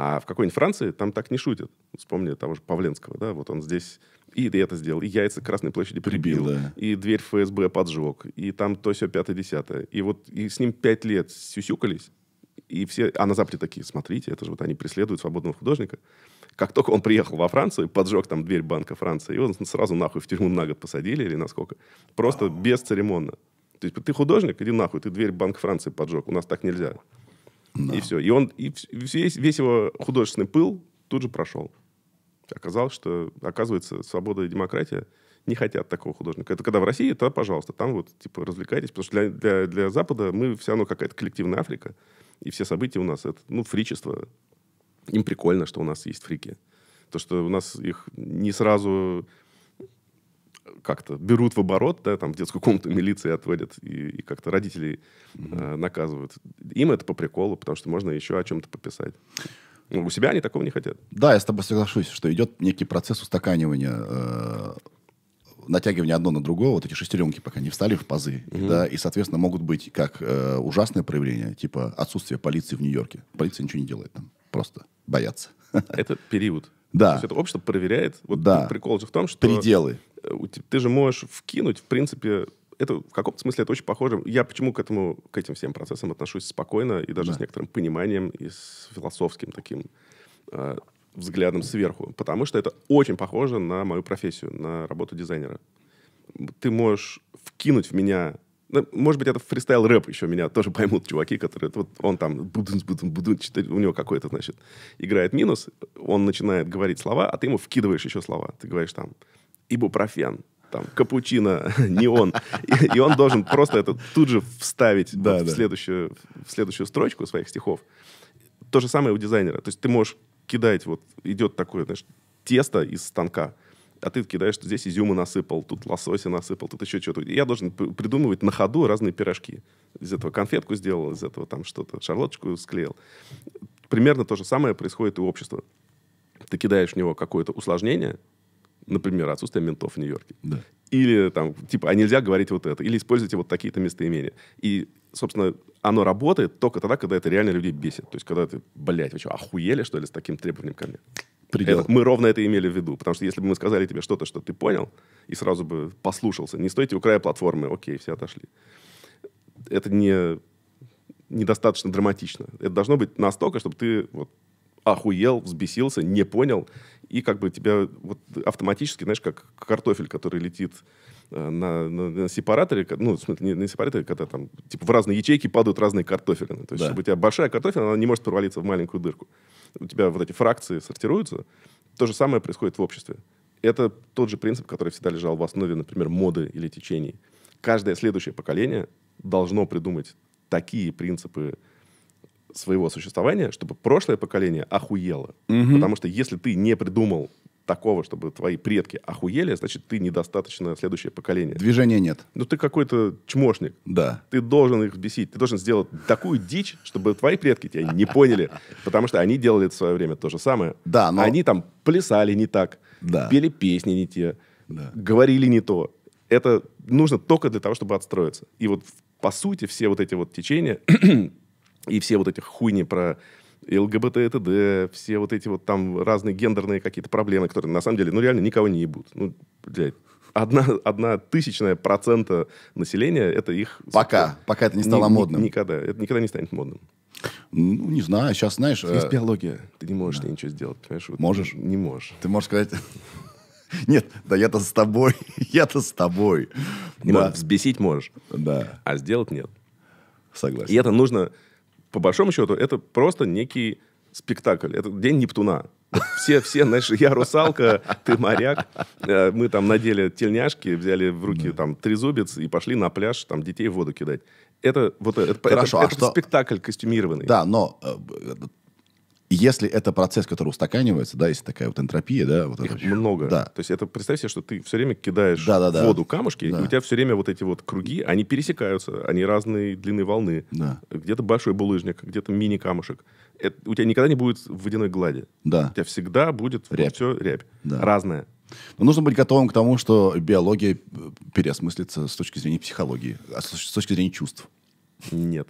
А в какой-нибудь Франции там так не шутят. Вспомни того же Павленского, да, вот он здесь и это сделал, и яйца Красной площади прибил, прибил да. и дверь ФСБ поджег, и там то все пятое-десятое. И вот и с ним пять лет сюсюкались, и все, а на Западе такие, смотрите, это же вот они преследуют свободного художника. Как только он приехал во Францию, поджег там дверь Банка Франции, и он сразу нахуй в тюрьму на год посадили или насколько. Просто бесцеремонно. То есть ты художник, иди нахуй, ты дверь Банка Франции поджег, у нас так нельзя. Да. И все. И он и весь, весь его художественный пыл тут же прошел. Оказалось, что, оказывается, свобода и демократия не хотят такого художника. Это когда в России, то, пожалуйста, там вот, типа, развлекайтесь. Потому что для, для, для Запада мы все равно какая-то коллективная Африка. И все события у нас, это, ну, фричество. Им прикольно, что у нас есть фрики. То, что у нас их не сразу как-то берут в оборот, да, там в детскую комнату милиции отводят и, и как-то родителей mm-hmm. э, наказывают. Им это по приколу, потому что можно еще о чем-то пописать. Но ну, у себя они такого не хотят. Да, я с тобой соглашусь, что идет некий процесс устаканивания, э, натягивания одно на другое. Вот эти шестеренки пока не встали в пазы. Mm-hmm. Да, и, соответственно, могут быть как э, ужасные проявления, типа отсутствие полиции в Нью-Йорке. Полиция ничего не делает там, просто боятся. Это период. Да. То есть это общество проверяет. Вот да. прикол же в том, что... Пределы. Э, ты же можешь вкинуть, в принципе, это в каком-то смысле это очень похоже. Я почему к этому, к этим всем процессам отношусь спокойно и даже да. с некоторым пониманием и с философским таким э, взглядом сверху, потому что это очень похоже на мою профессию, на работу дизайнера. Ты можешь вкинуть в меня ну, может быть, это фристайл рэп еще меня тоже поймут чуваки, которые вот он там будун будун будун у него какой-то значит играет минус, он начинает говорить слова, а ты ему вкидываешь еще слова, ты говоришь там ибупрофен, там капучино, неон, и, и он должен просто это тут же вставить да, вот, да. в следующую в следующую строчку своих стихов. То же самое у дизайнера, то есть ты можешь кидать вот идет такое, знаешь, тесто из станка а ты кидаешь, что здесь изюма насыпал, тут лосося насыпал, тут еще что-то. Я должен придумывать на ходу разные пирожки. Из этого конфетку сделал, из этого там что-то, шарлоточку склеил. Примерно то же самое происходит и у общества. Ты кидаешь в него какое-то усложнение, например, отсутствие ментов в Нью-Йорке. Да. Или там, типа, а нельзя говорить вот это, или используйте вот такие-то местоимения. И, собственно, оно работает только тогда, когда это реально людей бесит. То есть, когда ты, блядь, вы что, охуели, что ли, с таким требованием ко мне? предел. Это, мы ровно это имели в виду, потому что если бы мы сказали тебе что-то, что ты понял, и сразу бы послушался, не стойте у края платформы, окей, все отошли. Это не недостаточно драматично. Это должно быть настолько, чтобы ты вот охуел, взбесился, не понял, и как бы тебя вот автоматически, знаешь, как картофель, который летит э, на, на, на сепараторе, ну, в смысле, не на сепараторе, когда там, типа, в разные ячейки падают разные картофелины. То есть, да. чтобы у тебя большая картофель она не может провалиться в маленькую дырку у тебя вот эти фракции сортируются, то же самое происходит в обществе. Это тот же принцип, который всегда лежал в основе, например, моды или течений. Каждое следующее поколение должно придумать такие принципы своего существования, чтобы прошлое поколение охуело. Угу. Потому что если ты не придумал такого, чтобы твои предки охуели, значит, ты недостаточно следующее поколение. Движения нет. Ну, ты какой-то чмошник. Да. Ты должен их бесить. Ты должен сделать такую дичь, чтобы твои предки тебя не поняли. Потому что они делали в свое время то же самое. Да, но... Они там плясали не так, да. пели песни не те, да. говорили не то. Это нужно только для того, чтобы отстроиться. И вот, по сути, все вот эти вот течения и все вот эти хуйни про и ЛГБТ, ТД, все вот эти вот там разные гендерные какие-то проблемы, которые на самом деле, ну, реально никого не ебут. Ну, блядь, одна, одна тысячная процента населения это их... Пока, пока это не стало ни, модным. Ни, никогда, это никогда не станет модным. Ну, не знаю, сейчас, знаешь... Здесь э... биология, ты не можешь да. ничего сделать, понимаешь? Вот можешь? Не можешь. Ты можешь сказать... Нет, да я-то с тобой, я-то с тобой. Не да. Можешь, взбесить можешь. Да. А сделать нет. Согласен. И это нужно по большому счету, это просто некий спектакль. Это день Нептуна. Все, все, знаешь, я русалка, ты моряк. Э, мы там надели тельняшки, взяли в руки там трезубец и пошли на пляж там детей в воду кидать. Это вот это, Хорошо, это, а это что... спектакль костюмированный. Да, но э, если это процесс, который устаканивается, да, есть такая вот энтропия, да, вот их это... много. Да. То есть это представь себе, что ты все время кидаешь да, да, да. в воду камушки, да. и у тебя все время вот эти вот круги, они пересекаются, они разные длины волны. Да. Где-то большой булыжник, где-то мини камушек. у тебя никогда не будет в водяной глади. Да. У тебя всегда будет рябь. все рябь. Да. разное. Но нужно быть готовым к тому, что биология э, переосмыслится с точки зрения психологии, а с точки зрения чувств. Нет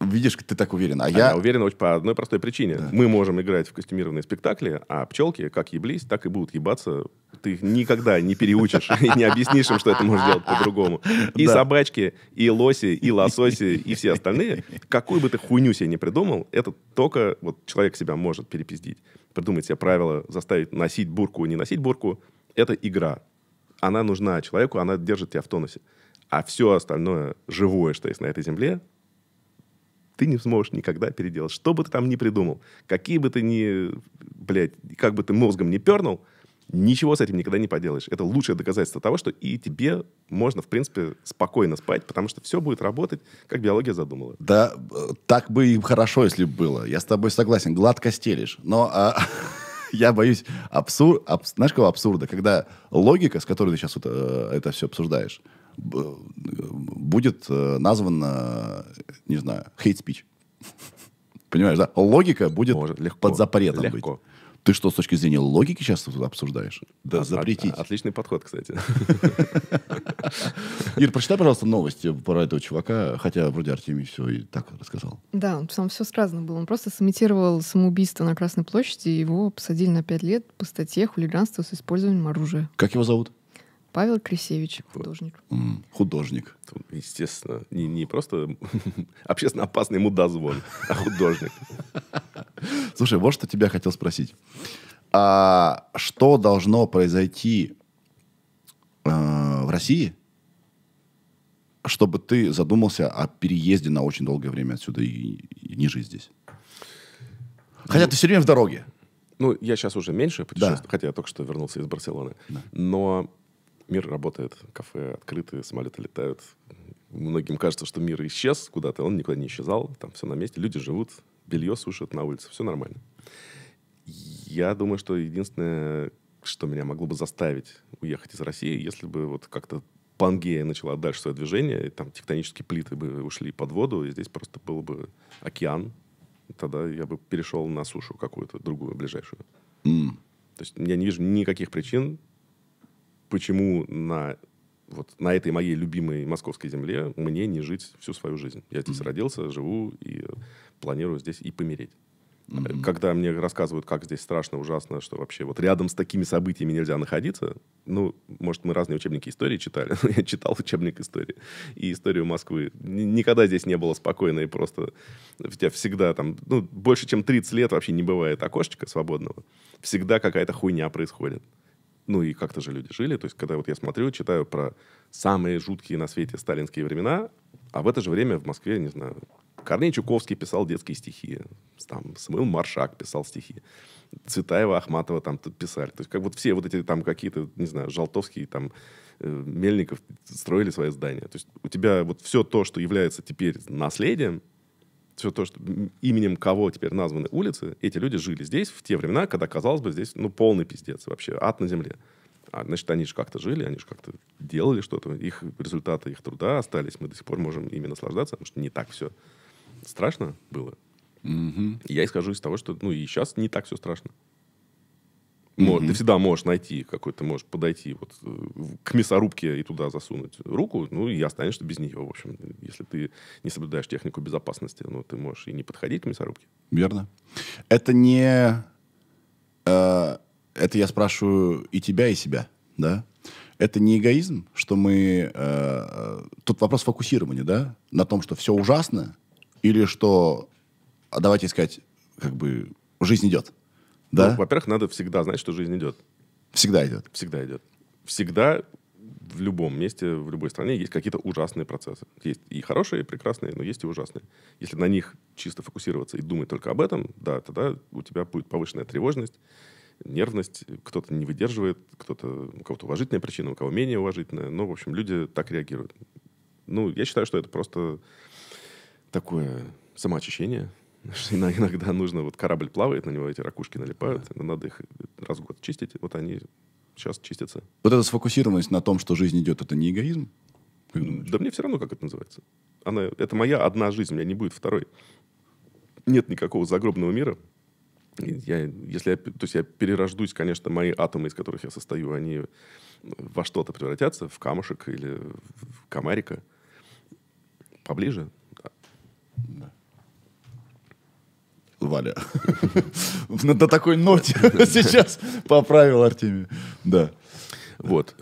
видишь, ты так уверен. А, а я... я уверен очень по одной простой причине. Да. Мы можем играть в костюмированные спектакли, а пчелки как еблись, так и будут ебаться. Ты их никогда не переучишь и не объяснишь им, что это можно делать по-другому. И собачки, и лоси, и лососи, и все остальные, какую бы ты хуйню себе не придумал, это только вот человек себя может перепиздить. Придумать себе правила, заставить носить бурку, не носить бурку. Это игра. Она нужна человеку, она держит тебя в тонусе. А все остальное живое, что есть на этой земле, ты не сможешь никогда переделать. Что бы ты там ни придумал, какие бы ты ни, блядь, как бы ты мозгом не пернул, ничего с этим никогда не поделаешь. Это лучшее доказательство того, что и тебе можно, в принципе, спокойно спать, потому что все будет работать, как биология задумала. Да, э, так бы и хорошо, если бы было. Я с тобой согласен, гладко стелишь. Но а, я боюсь абсур, аб, знаешь, какого абсурда? Когда логика, с которой ты сейчас вот, э, это все обсуждаешь, будет э, названо, не знаю, hate speech. Понимаешь, да? Логика будет Может, легко, под запретом легко. быть. Ты что, с точки зрения логики сейчас обсуждаешь? Да, От, запретить. отличный подход, кстати. Ир, прочитай, пожалуйста, новости про этого чувака, хотя вроде Артемий все и так рассказал. Да, он сам все сказано было. Он просто сымитировал самоубийство на Красной площади, и его посадили на пять лет по статье хулиганство с использованием оружия. Как его зовут? Павел Крисевич, художник. М, художник. Естественно, не, не просто общественно опасный мудозвон, а художник. Слушай, вот что тебя хотел спросить. А что должно произойти э, в России, чтобы ты задумался о переезде на очень долгое время отсюда и, и жить здесь? Хотя ну, ты все время в дороге. Ну, я сейчас уже меньше путешествую, да. хотя я только что вернулся из Барселоны. Да. Но мир работает, кафе открыты, самолеты летают. Многим кажется, что мир исчез куда-то, он никуда не исчезал, там все на месте, люди живут, белье сушат на улице, все нормально. Я думаю, что единственное, что меня могло бы заставить уехать из России, если бы вот как-то Пангея начала дальше свое движение, и там тектонические плиты бы ушли под воду, и здесь просто был бы океан, тогда я бы перешел на сушу какую-то другую, ближайшую. Mm. То есть я не вижу никаких причин почему на вот на этой моей любимой московской земле мне не жить всю свою жизнь. Я здесь mm-hmm. родился, живу и планирую здесь и помереть. Mm-hmm. Когда мне рассказывают, как здесь страшно, ужасно, что вообще вот рядом с такими событиями нельзя находиться, ну, может, мы разные учебники истории читали, но я читал учебник истории и историю Москвы. Никогда здесь не было спокойно и просто... У тебя всегда там, ну, больше чем 30 лет вообще не бывает окошечка свободного. Всегда какая-то хуйня происходит ну и как-то же люди жили. То есть, когда вот я смотрю, читаю про самые жуткие на свете сталинские времена, а в это же время в Москве, не знаю, Корней Чуковский писал детские стихи, там Самуил Маршак писал стихи, Цветаева, Ахматова там писали. То есть как вот все вот эти там какие-то, не знаю, Жалтовские там э, Мельников строили свои здания. То есть у тебя вот все то, что является теперь наследием, все то, что именем кого теперь названы улицы, эти люди жили здесь в те времена, когда, казалось бы, здесь ну, полный пиздец вообще, ад на земле. А, значит, они же как-то жили, они же как-то делали что-то. Их результаты их труда остались. Мы до сих пор можем ими наслаждаться, потому что не так все страшно было. Угу. Mm -hmm. Я исхожу из того, что ну и сейчас не так все страшно mm-hmm. Ты всегда можешь найти какой-то, можешь подойти вот э, к мясорубке и туда засунуть руку, ну и останешься без нее, в общем. Если ты не соблюдаешь технику безопасности, ну ты можешь и не подходить к мясорубке. Верно. Это не... Э, это я спрашиваю и тебя, и себя, да? Это не эгоизм, что мы... Э, э тут вопрос фокусирования, да? На том, что все ужасно, или что... А давайте искать, как бы, жизнь идет. Да? Ну, во-первых, надо всегда знать, что жизнь идет. Всегда идет. Всегда идет. Всегда в любом месте, в любой стране есть какие-то ужасные процессы. Есть и хорошие, и прекрасные, но есть и ужасные. Если на них чисто фокусироваться и думать только об этом, да, тогда у тебя будет повышенная тревожность, нервность, кто-то не выдерживает, кто-то, у кого-то уважительная причина, у кого менее уважительная. Но, ну, в общем, люди так реагируют. Ну, я считаю, что это просто такое самоочищение иногда нужно, вот корабль плавает, на него эти ракушки налипают, да. надо их раз в год чистить, вот они сейчас чистятся. Вот эта сфокусированность на том, что жизнь идет, это не эгоизм? Да мне все равно, как это называется. Она, это моя одна жизнь, у меня не будет второй. Нет никакого загробного мира. Я, если я, то есть я перерождусь, конечно, мои атомы, из которых я состою, они во что-то превратятся, в камушек или в комарика. Поближе. Да. Валя. На такой ноте сейчас поправил Артемий. Да. Вот.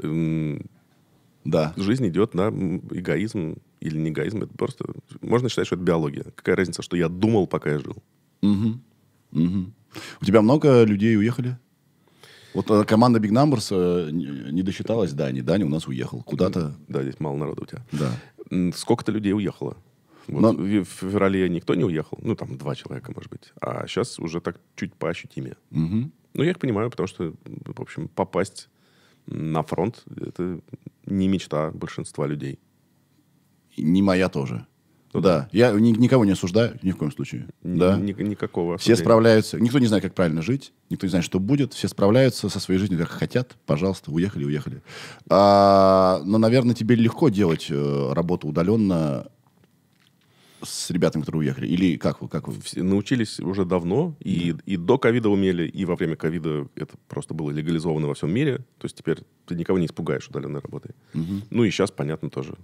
Да. Жизнь идет на эгоизм или не эгоизм. Это просто... Можно считать, что это биология. Какая разница, что я думал, пока я жил. У тебя много людей уехали? Вот э, команда Big Numbers э, не досчиталась Дани. Дани у нас уехал куда-то. Да, здесь мало народу у тебя. Да. Сколько-то людей уехало. Вот Но... В феврале никто не уехал, ну там два человека, может быть. А сейчас уже так чуть поощутимее. Угу. Ну, я их понимаю, потому что, в общем, попасть на фронт — это не мечта большинства людей. Не моя тоже. Ну, да. да. Я ни, никого не осуждаю, ни в коем случае. Ни, да. ни, никакого осуждения. Все справляются. Никто не знает, как правильно жить. Никто не знает, что будет. Все справляются со своей жизнью, как хотят. Пожалуйста, уехали, уехали. А, но, наверное, тебе легко делать э, работу удаленно, с ребятами, которые уехали? Или как вы? Как вы? Все научились уже давно, и, да. и до ковида умели, и во время ковида это просто было легализовано во всем мире. То есть теперь ты никого не испугаешь удаленной работой. Угу. Ну и сейчас, понятно, тоже.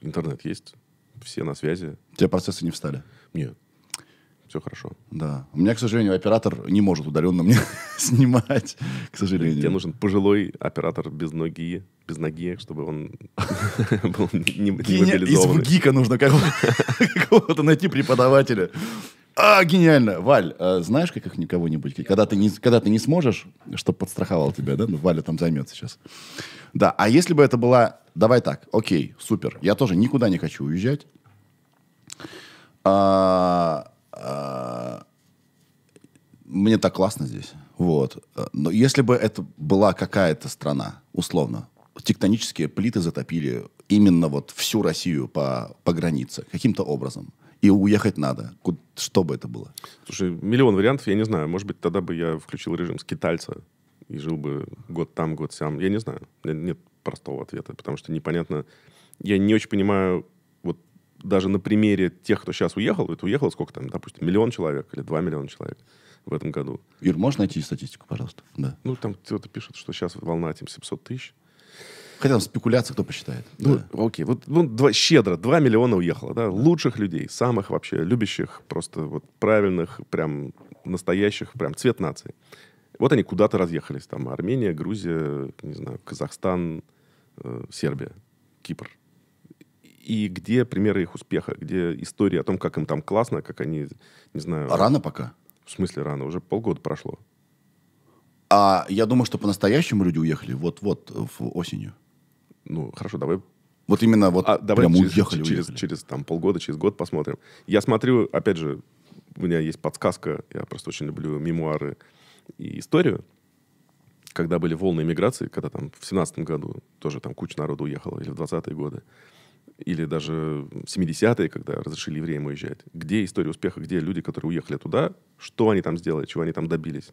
Интернет есть, все на связи. У тебя процессы не встали? Нет все хорошо. Да. У меня, к сожалению, оператор не может удаленно мне снимать, к сожалению. Тебе нужен пожилой оператор без ноги, без ноги, чтобы он был не мобилизован. Из ГИКа нужно какого-то найти преподавателя. А, гениально. Валь, а знаешь как их никого-нибудь? Когда ты, не, когда ты не сможешь, чтобы подстраховал тебя, да? Ну, Валя там займется сейчас. Да, а если бы это была... Давай так, окей, супер. Я тоже никуда не хочу уезжать. А, а, мне так классно здесь. Вот. Э, но если бы это была какая-то страна, условно, тектонические плиты затопили именно вот всю Россию по, по границе каким-то образом. И уехать надо. что бы это было? Слушай, миллион вариантов, я не знаю. Может быть, тогда бы я включил режим скитальца и жил бы год там, год сям. Я не знаю. Нет простого ответа, потому что непонятно. Я не очень понимаю, даже на примере тех, кто сейчас уехал, это уехало сколько там, допустим, миллион человек или два миллиона человек в этом году. Ир, можешь найти статистику, пожалуйста? Да. Ну, там кто-то пишет, что сейчас волна этим 700 тысяч. Хотя там спекуляция кто посчитает. Ну, да. окей. Вот ну, два, щедро. 2 миллиона уехало. Да? да? Лучших людей, самых вообще любящих, просто вот правильных, прям настоящих, прям цвет нации. Вот они куда-то разъехались. Там Армения, Грузия, не знаю, Казахстан, э, Сербия, Кипр и где примеры их успеха, где истории о том, как им там классно, как они, не знаю... Рано пока? В смысле рано? Уже полгода прошло. А я думаю, что по-настоящему люди уехали вот-вот в осенью. Ну, хорошо, давай вот именно вот а, давай прям через, уехали, через, уехали. Через там полгода, через год посмотрим. Я смотрю, опять же, у меня есть подсказка, я просто очень люблю мемуары и историю. Когда были волны эмиграции, когда там в семнадцатом году тоже там куча народу уехала, или в двадцатые годы или даже 70-е, когда разрешили евреям уезжать. Где история успеха, где люди, которые уехали туда, что они там сделали, чего они там добились,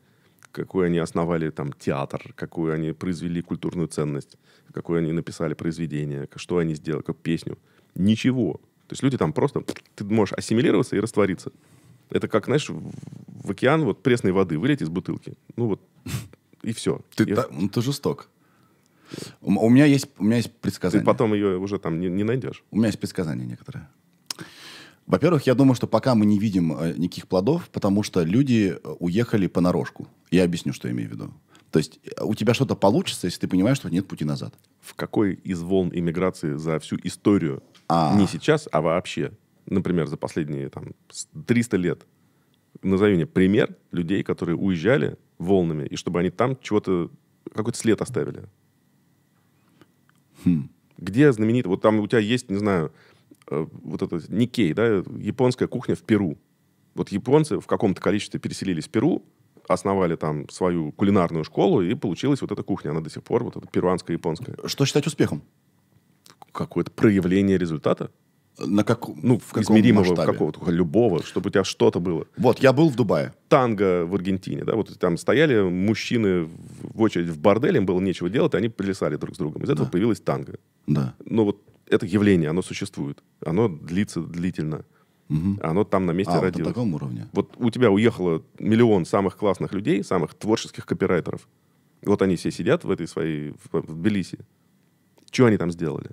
какой они основали там театр, какую они произвели культурную ценность, какое они написали произведение, что они сделали, как песню. Ничего. То есть люди там просто... Ты можешь ассимилироваться и раствориться. Это как, знаешь, в океан вот пресной воды вылететь из бутылки. Ну вот, и все. Ты, я... та... Ну, ты жесток. У, у, меня, есть, у меня есть предсказание. Ты потом ее уже там не, не найдешь. У меня есть предсказание некоторое. Во-первых, я думаю, что пока мы не видим э, никаких плодов, потому что люди э, уехали понарошку. Я объясню, что я имею в виду. То есть э, у тебя что-то получится, если ты понимаешь, что нет пути назад. В какой из волн иммиграции за всю историю, а -а -а. не сейчас, а вообще, например, за последние там, 300 лет, назови мне пример людей, которые уезжали волнами, и чтобы они там чего-то, какой-то след оставили. Хм. Где знаменит, вот там у тебя есть, не знаю, э, вот это Никей, да, японская кухня в Перу. Вот японцы в каком-то количестве переселились в Перу, основали там свою кулинарную школу, и получилась вот эта кухня. Она до сих пор вот эта перуанская, японская. Что считать успехом? Какое-то проявление результата. На как, ну, в каком Измеримого масштабе? какого-то, любого, чтобы у тебя что-то было. Вот, я был в Дубае. Танго в Аргентине, да, вот там стояли мужчины в очередь в борделе, им было нечего делать, и они плясали друг с другом. Из этого да. появилась танго. Да. Но ну, вот это явление, оно существует. Оно длится длительно. Угу. Оно там на месте а, родилось. Вот на таком уровне. Вот у тебя уехало миллион самых классных людей, самых творческих копирайтеров. Вот они все сидят в этой своей, в, в Тбилиси. Что они там сделали?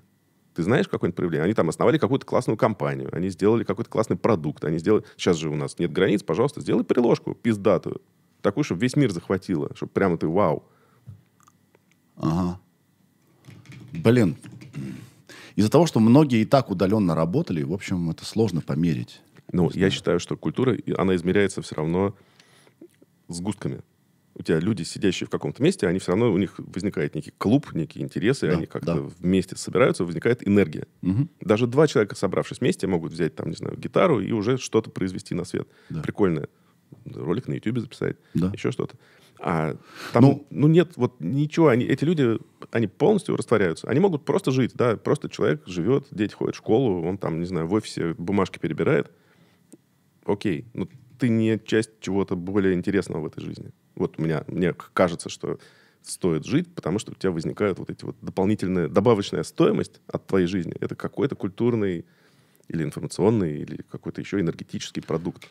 Ты знаешь какое-нибудь проявление? Они там основали какую-то классную компанию, они сделали какой-то классный продукт, они сделали... Сейчас же у нас нет границ, пожалуйста, сделай приложку пиздатую. Такую, чтобы весь мир захватило, чтобы прямо ты вау. Ага. Блин. Из-за того, что многие и так удаленно работали, в общем, это сложно померить. Ну, я считаю, что культура, она измеряется все равно сгустками у тебя люди, сидящие в каком-то месте, они все равно, у них возникает некий клуб, некие интересы, да, они как-то да. вместе собираются, возникает энергия. Угу. Даже два человека, собравшись вместе, могут взять там, не знаю, гитару и уже что-то произвести на свет. Да. Прикольное. Ролик на YouTube записать, да. еще что-то. А там, ну, ну нет, вот ничего, они, эти люди, они полностью растворяются. Они могут просто жить, да, просто человек живет, дети ходят в школу, он там, не знаю, в офисе бумажки перебирает. Окей, ну ты не часть чего-то более интересного в этой жизни. Вот у меня, мне кажется, что стоит жить, потому что у тебя возникают вот эти вот дополнительные добавочная стоимость от твоей жизни. Это какой-то культурный или информационный, или какой-то еще энергетический продукт.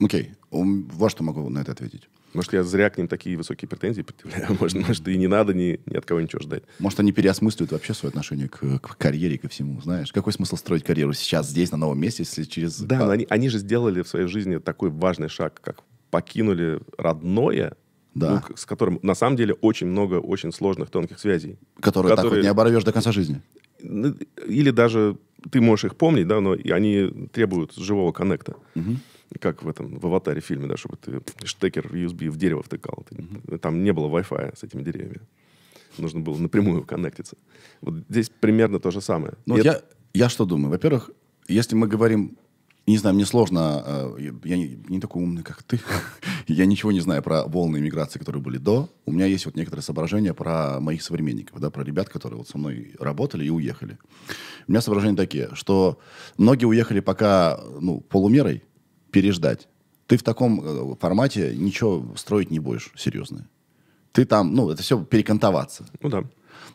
Окей. Okay. Во что могу на это ответить? Может, я зря к ним такие высокие претензии предъявляю. Может, может и не надо ни, ни от кого ничего ждать. Может, они переосмысливают вообще свое отношение к, к карьере и ко всему. Знаешь, какой смысл строить карьеру сейчас, здесь, на новом месте, если через... Да, но а, они, они же сделали в своей жизни такой важный шаг, как покинули родное, да. ну, с которым на самом деле очень много очень сложных тонких связей. Которые, которые... так вот не оборвешь до конца жизни. Ну, или даже ты можешь их помнить, да, но они требуют живого коннекта. Угу как в этом, в аватаре фильме, да, чтобы ты штекер USB в дерево втыкал. Ты, Там не было Wi-Fi с этими деревьями. Нужно было напрямую коннектиться. Вот здесь примерно то же самое. Ну, я, это... я что думаю? Во-первых, если мы говорим не знаю, мне сложно, э, я не, не такой умный, как ты. я ничего не знаю про волны миграции, которые были до. У меня есть вот некоторые соображения про моих современников, да, про ребят, которые вот со мной работали и уехали. У меня соображения такие, что многие уехали пока ну, полумерой, переждать. Ты в таком э, формате ничего строить не будешь, серьезно. Ты там, ну, это все перекантоваться. Ну да.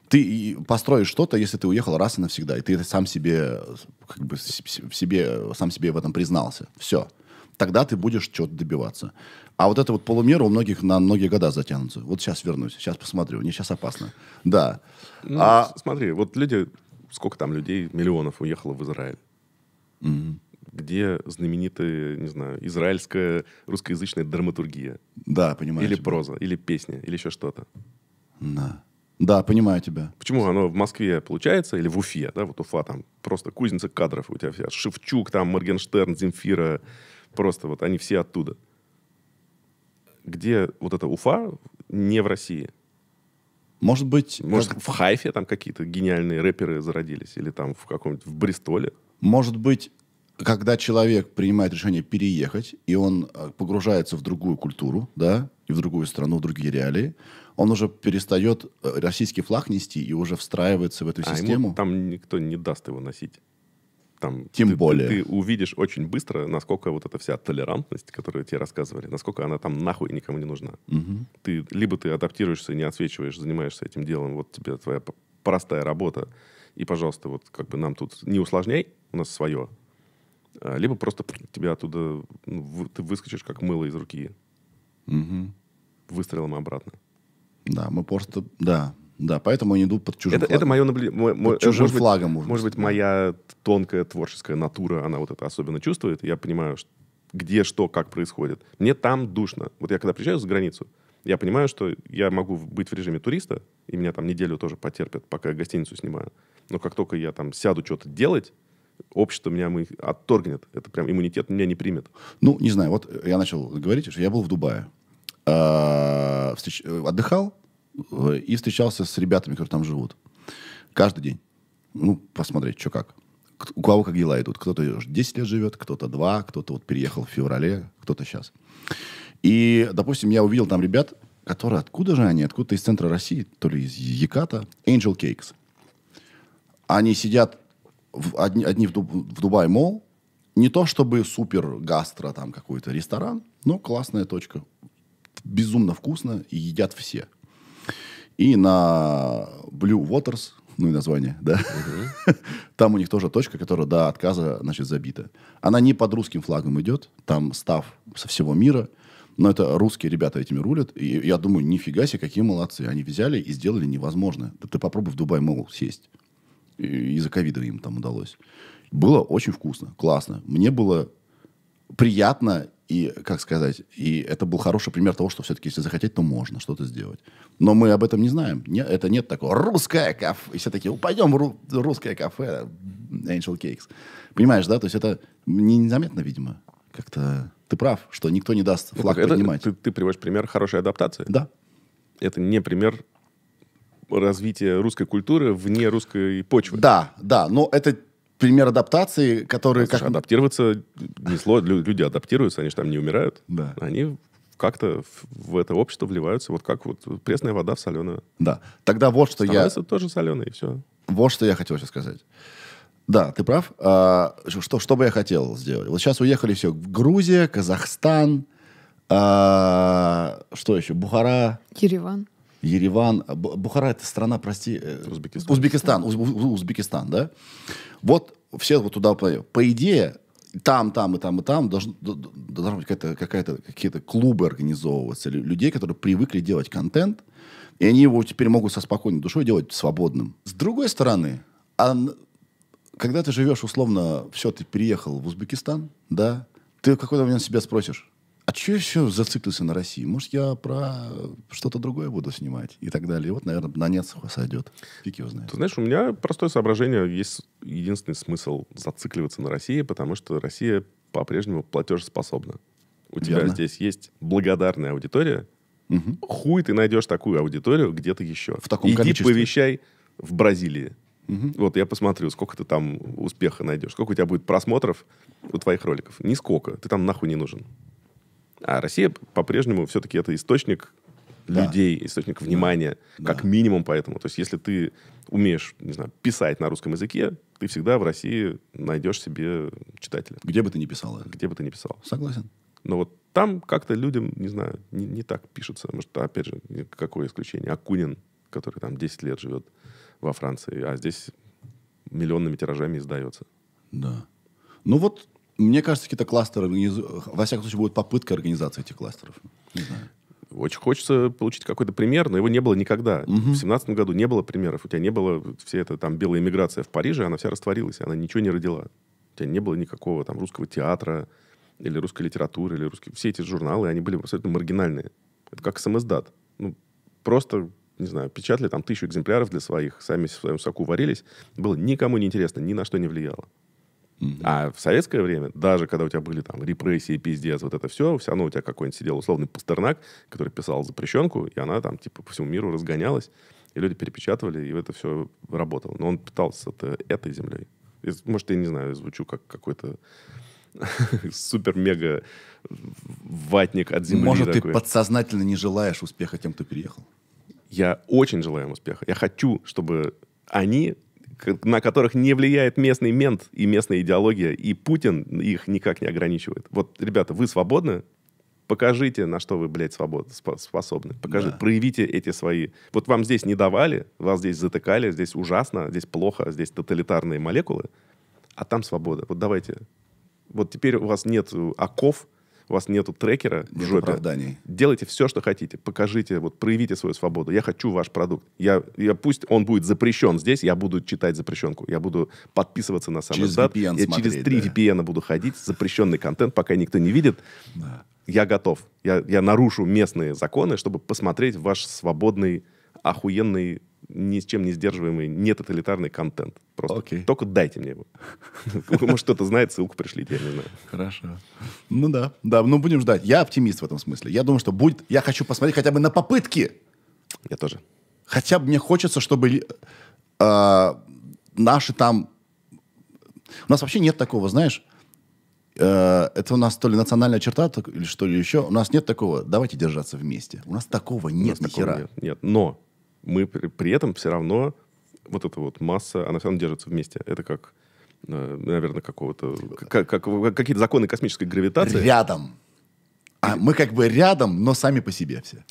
Ты построишь что-то, если ты уехал раз и навсегда, и ты сам себе, как бы, себе, сам себе в этом признался. Все. Тогда ты будешь чего-то добиваться. А вот это вот полумера у многих на многие года затянутся. Вот сейчас вернусь, сейчас посмотрю. Мне сейчас опасно. Да. Ну, а... Смотри, вот люди, сколько там людей, миллионов уехало в Израиль. Угу где знаменитая, не знаю, израильская русскоязычная драматургия. Да, понимаю. Или тебя. проза, или песня, или еще что-то. Да. Да, понимаю тебя. Почему оно в Москве получается, или в Уфе, да, вот Уфа там, просто кузница кадров у тебя вся. Шевчук, там, Моргенштерн, Земфира, просто вот они все оттуда. Где вот эта Уфа не в России? Может быть... Может, как... в Хайфе там какие-то гениальные рэперы зародились? Или там в каком-нибудь... в Бристоле? Может быть, когда человек принимает решение переехать, и он э, погружается в другую культуру, да, и в другую страну, в другие реалии, он уже перестает э, российский флаг нести и уже встраивается в эту а систему. Ему там никто не даст его носить. Там Тем ты, более. Ты, увидишь очень быстро, насколько вот эта вся толерантность, которую тебе рассказывали, насколько она там нахуй никому не нужна. Угу. Ты, либо ты адаптируешься, не отсвечиваешь, занимаешься этим делом, вот тебе твоя простая работа, и, пожалуйста, вот как бы нам тут не усложняй, у нас свое, а, либо просто тебя оттуда, ну, ты выскочишь как мыло из руки. Угу. Выстрелом обратно. Да, мы просто, да, да, поэтому они не под чужим это, флагом. Это мое наблюдение. Под чужим может флагом, быть, может, быть, моя тонкая творческая натура, она вот это особенно чувствует. Я понимаю, где что, как происходит. Мне там душно. Вот я когда приезжаю за границу, я понимаю, что я могу быть в режиме туриста, и меня там неделю тоже потерпят, пока я гостиницу снимаю. Но как только я там сяду что-то делать, общество меня мы отторгнет. Это прям иммунитет меня не примет. Ну, не знаю, вот я начал говорить, что я был в Дубае. А, встреч... Отдыхал э, и встречался с ребятами, которые там живут. Каждый день. Ну, посмотреть, что как. У кого как дела идут. Кто-то 10 лет живет, кто-то 2, кто-то вот переехал в феврале, кто-то сейчас. И, допустим, я увидел там ребят, которые, откуда же они, откуда-то из центра России, то ли из Яката, Angel Cakes. Они сидят одни, одни в, Дуб, в Дубай Мол. Не то чтобы супер гастро там какой-то ресторан, но классная точка. Безумно вкусно и едят все. И на Blue Waters, ну и название, да, угу. там у них тоже точка, которая до отказа, значит, забита. Она не под русским флагом идет, там став со всего мира, но это русские ребята этими рулят. И я думаю, нифига себе, какие молодцы. Они взяли и сделали невозможное. Да ты попробуй в Дубай Мол сесть из-за ковида им там удалось. Было очень вкусно, классно. Мне было приятно и, как сказать, и это был хороший пример того, что все-таки, если захотеть, то можно что-то сделать. Но мы об этом не знаем. Не, это нет такого «русское кафе». И все такие «пойдем ру- русское кафе Angel Cakes». Понимаешь, да? То есть это не, незаметно, видимо. Как-то ты прав, что никто не даст ну, флаг это, поднимать. Ты, ты приводишь пример хорошей адаптации. Да. Это не пример развития русской культуры вне русской почвы. Да, да, но это пример адаптации, который... Слушай, как... Адаптироваться несло, люди адаптируются, они же там не умирают. Да. Они как-то в это общество вливаются, вот как вот пресная вода в соленую. Да. Тогда вот что Становится я... тоже соленый, и все. Вот что я хотел сейчас сказать. Да, ты прав. А, что, что бы я хотел сделать? Вот сейчас уехали все. в Грузия, Казахстан, а, что еще? Бухара. Ереван. Ереван, Бухара это страна, прости, э, Узбекистан, Узбекистан, Уз, Узбекистан, да? Вот все вот туда По идее, там, там и там и там должны, должны быть какая-то, какая-то, какие-то клубы организовываться, людей, которые привыкли делать контент, и они его теперь могут со спокойной душой делать свободным. С другой стороны, а когда ты живешь условно, все, ты переехал в Узбекистан, да, ты какой-то момент себя спросишь, а что я еще зациклился на России? Может, я про что-то другое буду снимать и так далее. И вот, наверное, на нет сойдет. Фиг его знает. Ты знаешь, у меня простое соображение. Есть единственный смысл зацикливаться на России, потому что Россия по-прежнему платежеспособна. У тебя здесь есть благодарная аудитория. Угу. Хуй ты найдешь такую аудиторию где-то еще. В таком Иди количестве. повещай в Бразилии. Угу. Вот я посмотрю, сколько ты там успеха найдешь, сколько у тебя будет просмотров у твоих роликов. Нисколько. Ты там нахуй не нужен. А Россия по-прежнему все-таки это источник да. людей, источник внимания, да. как минимум поэтому. То есть если ты умеешь, не знаю, писать на русском языке, ты всегда в России найдешь себе читателя. Где бы ты ни писал. Где бы ты ни писал. Согласен. Но вот там как-то людям, не знаю, не, не так пишется. Может, опять же, какое исключение? Акунин, который там 10 лет живет во Франции, а здесь миллионными тиражами издается. Да. Ну вот мне кажется, какие-то кластеры, во всяком случае, будет попытка организации этих кластеров. Не знаю. Очень хочется получить какой-то пример, но его не было никогда. Угу. В 2017 году не было примеров. У тебя не было вся эта там белая эмиграция в Париже, она вся растворилась, она ничего не родила. У тебя не было никакого там русского театра или русской литературы, или русские... Все эти журналы, они были абсолютно маргинальные. Это как смс Ну, просто, не знаю, печатали там тысячу экземпляров для своих, сами в своем соку варились. Было никому не интересно, ни на что не влияло. А в советское время, даже когда у тебя были там репрессии, пиздец, вот это все, все равно у тебя какой-нибудь сидел условный пастернак, который писал запрещенку, и она там типа по всему миру разгонялась, и люди перепечатывали, и это все работало. Но он пытался это, этой землей. И, может, я не знаю, звучу как какой-то супер-мега ватник от земли. Может, такой. ты подсознательно не желаешь успеха тем, кто переехал? Я очень желаю им успеха. Я хочу, чтобы они на которых не влияет местный мент и местная идеология, и Путин их никак не ограничивает. Вот, ребята, вы свободны, покажите, на что вы, блядь, свобод, способны. Покажите, да. проявите эти свои. Вот вам здесь не давали, вас здесь затыкали, здесь ужасно, здесь плохо, здесь тоталитарные молекулы, а там свобода. Вот давайте. Вот теперь у вас нет оков, у вас нету трекера Нет в жопе. оправданий. Делайте все, что хотите. Покажите, вот проявите свою свободу. Я хочу ваш продукт. Я, я пусть он будет запрещен здесь, я буду читать запрещенку. Я буду подписываться на сам через VPN я смотреть, через три да. VPN буду ходить, запрещенный контент, пока никто не видит. Да. Я готов. Я, я нарушу местные законы, чтобы посмотреть ваш свободный, охуенный ни с чем не сдерживаемый, не тоталитарный контент. Просто Окей. только дайте мне его. Может, кто-то знает, ссылку пришлите, я не знаю. Хорошо. Ну да, да, ну будем ждать. Я оптимист в этом смысле. Я думаю, что будет... Я хочу посмотреть хотя бы на попытки. Я тоже. Хотя бы мне хочется, чтобы а, наши там... У нас вообще нет такого, знаешь, э, это у нас то ли национальная черта, или что ли еще. У нас нет такого. Давайте держаться вместе. У нас такого нет у нет. Но мы при, при этом все равно вот эта вот масса, она все равно держится вместе. Это как, э, наверное, какого-то... Как, как, какие-то законы космической гравитации. Рядом. А мы как бы рядом, но сами по себе все.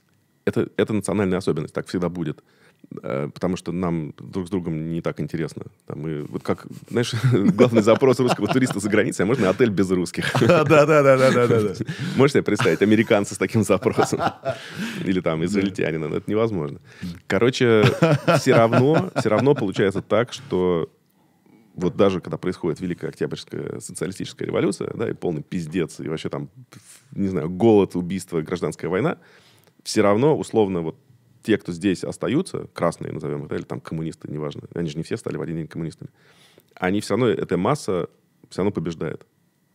Это, это национальная особенность, так всегда будет. Э, потому что нам друг с другом не так интересно. Там мы, вот как, знаешь, главный запрос русского туриста за границей, а можно отель без русских? Да-да-да. да, да, да. Можешь себе представить, американцы с таким запросом? Или там израильтянина, ну, это невозможно. Короче, все равно, все равно получается так, что вот даже когда происходит Великая Октябрьская социалистическая революция, да, и полный пиздец, и вообще там, не знаю, голод, убийство, гражданская война, все равно, условно, вот те, кто здесь остаются, красные, назовем их, или там коммунисты, неважно, они же не все стали в один день коммунистами, они все равно, эта масса все равно побеждает.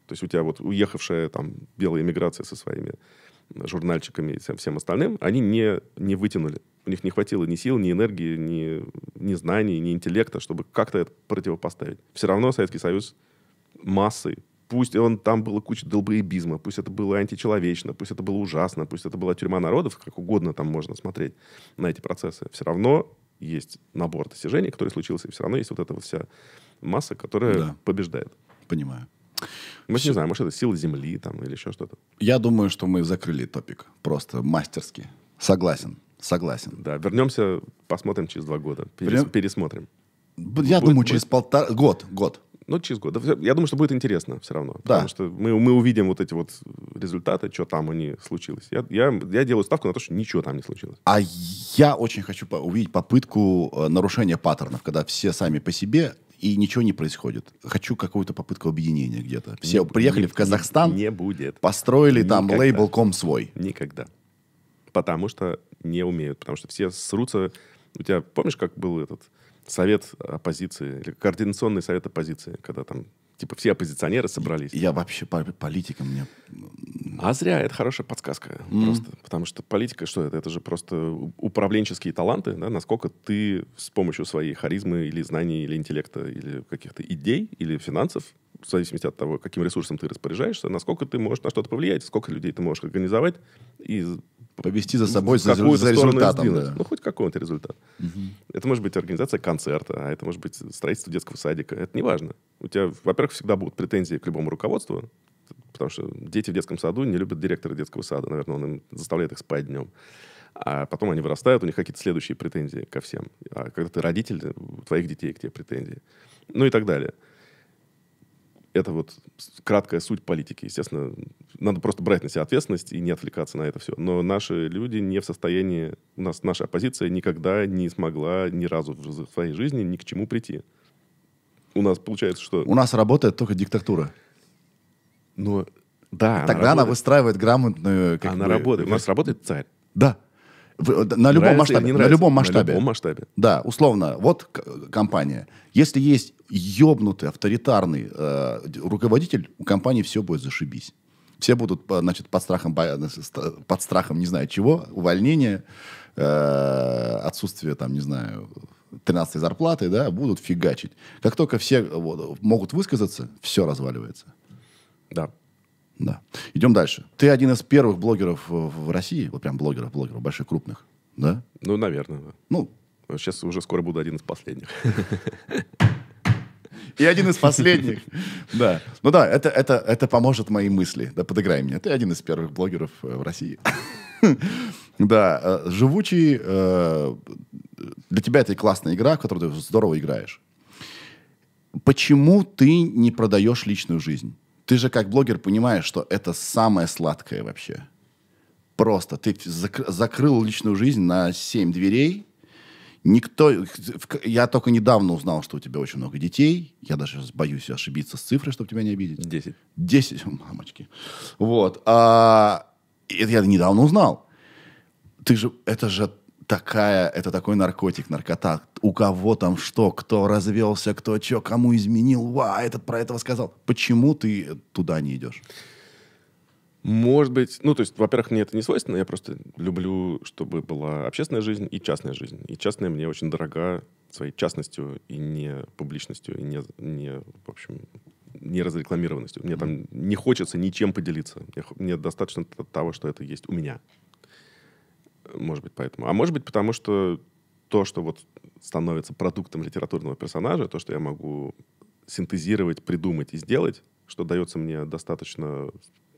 То есть у тебя вот уехавшая там белая эмиграция со своими журнальчиками и всем, всем остальным, они не, не вытянули. У них не хватило ни сил, ни энергии, ни, ни знаний, ни интеллекта, чтобы как-то это противопоставить. Все равно Советский Союз массой пусть он, там было куча долбоебизма, пусть это было античеловечно, пусть это было ужасно, пусть это была тюрьма народов, как угодно там можно смотреть на эти процессы. Все равно есть набор достижений, который случился, и все равно есть вот эта вот вся масса, которая да. побеждает. Понимаю. Может, не знаем, может, это сила Земли там или еще что-то. Я думаю, что мы закрыли топик. Просто мастерски. Согласен. Согласен. Да, вернемся, посмотрим через два года. Перес, Прям... Пересмотрим. Я будет, думаю, будет? через полтора... Год, год. Ну, через год. Я думаю, что будет интересно все равно. Да. Потому что мы, мы увидим вот эти вот результаты, что там они случилось. Я, я, я делаю ставку на то, что ничего там не случилось. А я очень хочу увидеть попытку э, нарушения паттернов, когда все сами по себе и ничего не происходит. Хочу какую-то попытку объединения где-то. Все не, приехали не, в Казахстан. Не будет. Построили Никогда. там лейбл.ком свой. Никогда. Потому что не умеют. Потому что все срутся. У тебя, помнишь, как был этот совет оппозиции, или координационный совет оппозиции, когда там типа все оппозиционеры собрались. Я вообще политикам мне а зря, это хорошая подсказка. Mm-hmm. Просто, потому что политика, что это? Это же просто управленческие таланты, да, насколько ты с помощью своей харизмы или знаний, или интеллекта, или каких-то идей, или финансов, в зависимости от того, каким ресурсом ты распоряжаешься, насколько ты можешь на что-то повлиять, сколько людей ты можешь организовать и повести за собой за, за результатом. Да. Ну, хоть какой-то результат. Угу. Это может быть организация концерта, а это может быть строительство детского садика. Это не важно. У тебя, во-первых, всегда будут претензии к любому руководству, потому что дети в детском саду не любят директора детского сада. Наверное, он им заставляет их спать днем. А потом они вырастают, у них какие-то следующие претензии ко всем. А когда ты родитель, у твоих детей к тебе претензии. Ну и так далее. Это вот краткая суть политики. Естественно, надо просто брать на себя ответственность и не отвлекаться на это все. Но наши люди не в состоянии... У нас наша оппозиция никогда не смогла ни разу в своей жизни ни к чему прийти. У нас получается, что... У нас работает только диктатура. Но ну, да, Тогда она, она выстраивает грамотную... Как она бы, работает. У нас работает царь. Да. Э, на любом, масштабе, на любом масштабе. На любом масштабе. Да, условно. Вот компания. Если есть ебнутый, авторитарный э, руководитель, у компании все будет зашибись. Все будут, э, значит, под страхом, э, под страхом не знаю чего, увольнения, э, отсутствие, там, не знаю, 13 зарплаты, да, будут фигачить. Как только все вот, могут высказаться, все разваливается. Да. Да. Идем дальше. Ты один из первых блогеров в России, вот прям блогеров, блогеров, больших, крупных, да? Ну, наверное, да. Ну. ну. Сейчас уже скоро буду один из последних. И один из последних. Да. Ну да, это, это, это поможет мои мысли. Да, подыграй мне. Ты один из первых блогеров э, в России. Да, э, живучий. Э, для тебя это классная игра, в которую ты здорово играешь. Почему ты не продаешь личную жизнь? Ты же как блогер понимаешь, что это самое сладкое вообще. Просто ты зак- закрыл личную жизнь на семь дверей. Никто... Я только недавно узнал, что у тебя очень много детей. Я даже боюсь ошибиться с цифрой, чтобы тебя не обидеть. Десять. Десять, мамочки. Вот. А... Это я недавно узнал. Ты же... Это же такая, это такой наркотик, наркота. У кого там что, кто развелся, кто что, кому изменил, ва, этот про этого сказал. Почему ты туда не идешь? Может быть, ну, то есть, во-первых, мне это не свойственно, я просто люблю, чтобы была общественная жизнь и частная жизнь. И частная мне очень дорога своей частностью и не публичностью, и не, не в общем, не разрекламированностью. Мне mm-hmm. там не хочется ничем поделиться. Мне, мне достаточно того, что это есть у меня. Может быть, поэтому. А может быть, потому что то, что вот становится продуктом литературного персонажа, то, что я могу синтезировать, придумать и сделать, что дается мне достаточно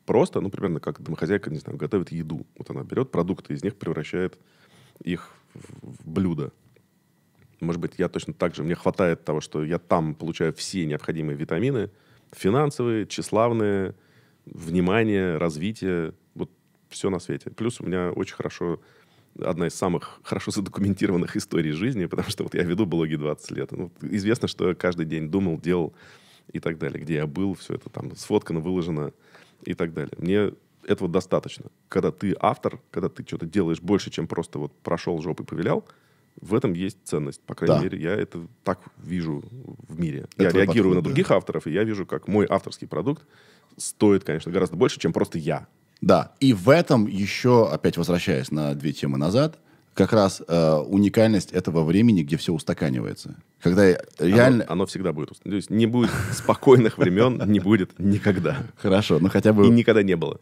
просто, ну, примерно как домохозяйка, не знаю, готовит еду. Вот она берет продукты, из них превращает их в блюдо. Может быть, я точно так же, мне хватает того, что я там получаю все необходимые витамины, финансовые, тщеславные, внимание, развитие, вот все на свете. Плюс у меня очень хорошо одна из самых хорошо задокументированных историй жизни, потому что вот я веду блоги 20 лет. Ну, известно, что я каждый день думал, делал и так далее. Где я был, все это там сфоткано, выложено и так далее. Мне этого достаточно. Когда ты автор, когда ты что-то делаешь больше, чем просто вот прошел и повелял, в этом есть ценность. По крайней да. мере, я это так вижу в мире. Это я реагирую подход, на других да. авторов, и я вижу, как мой авторский продукт стоит, конечно, гораздо больше, чем просто я. Да, и в этом еще, опять возвращаясь на две темы назад, как раз э, уникальность этого времени, где все устаканивается. Когда реально... Оно, оно всегда будет. То есть не будет спокойных времен, не будет никогда. Хорошо, но ну хотя бы... И никогда не было.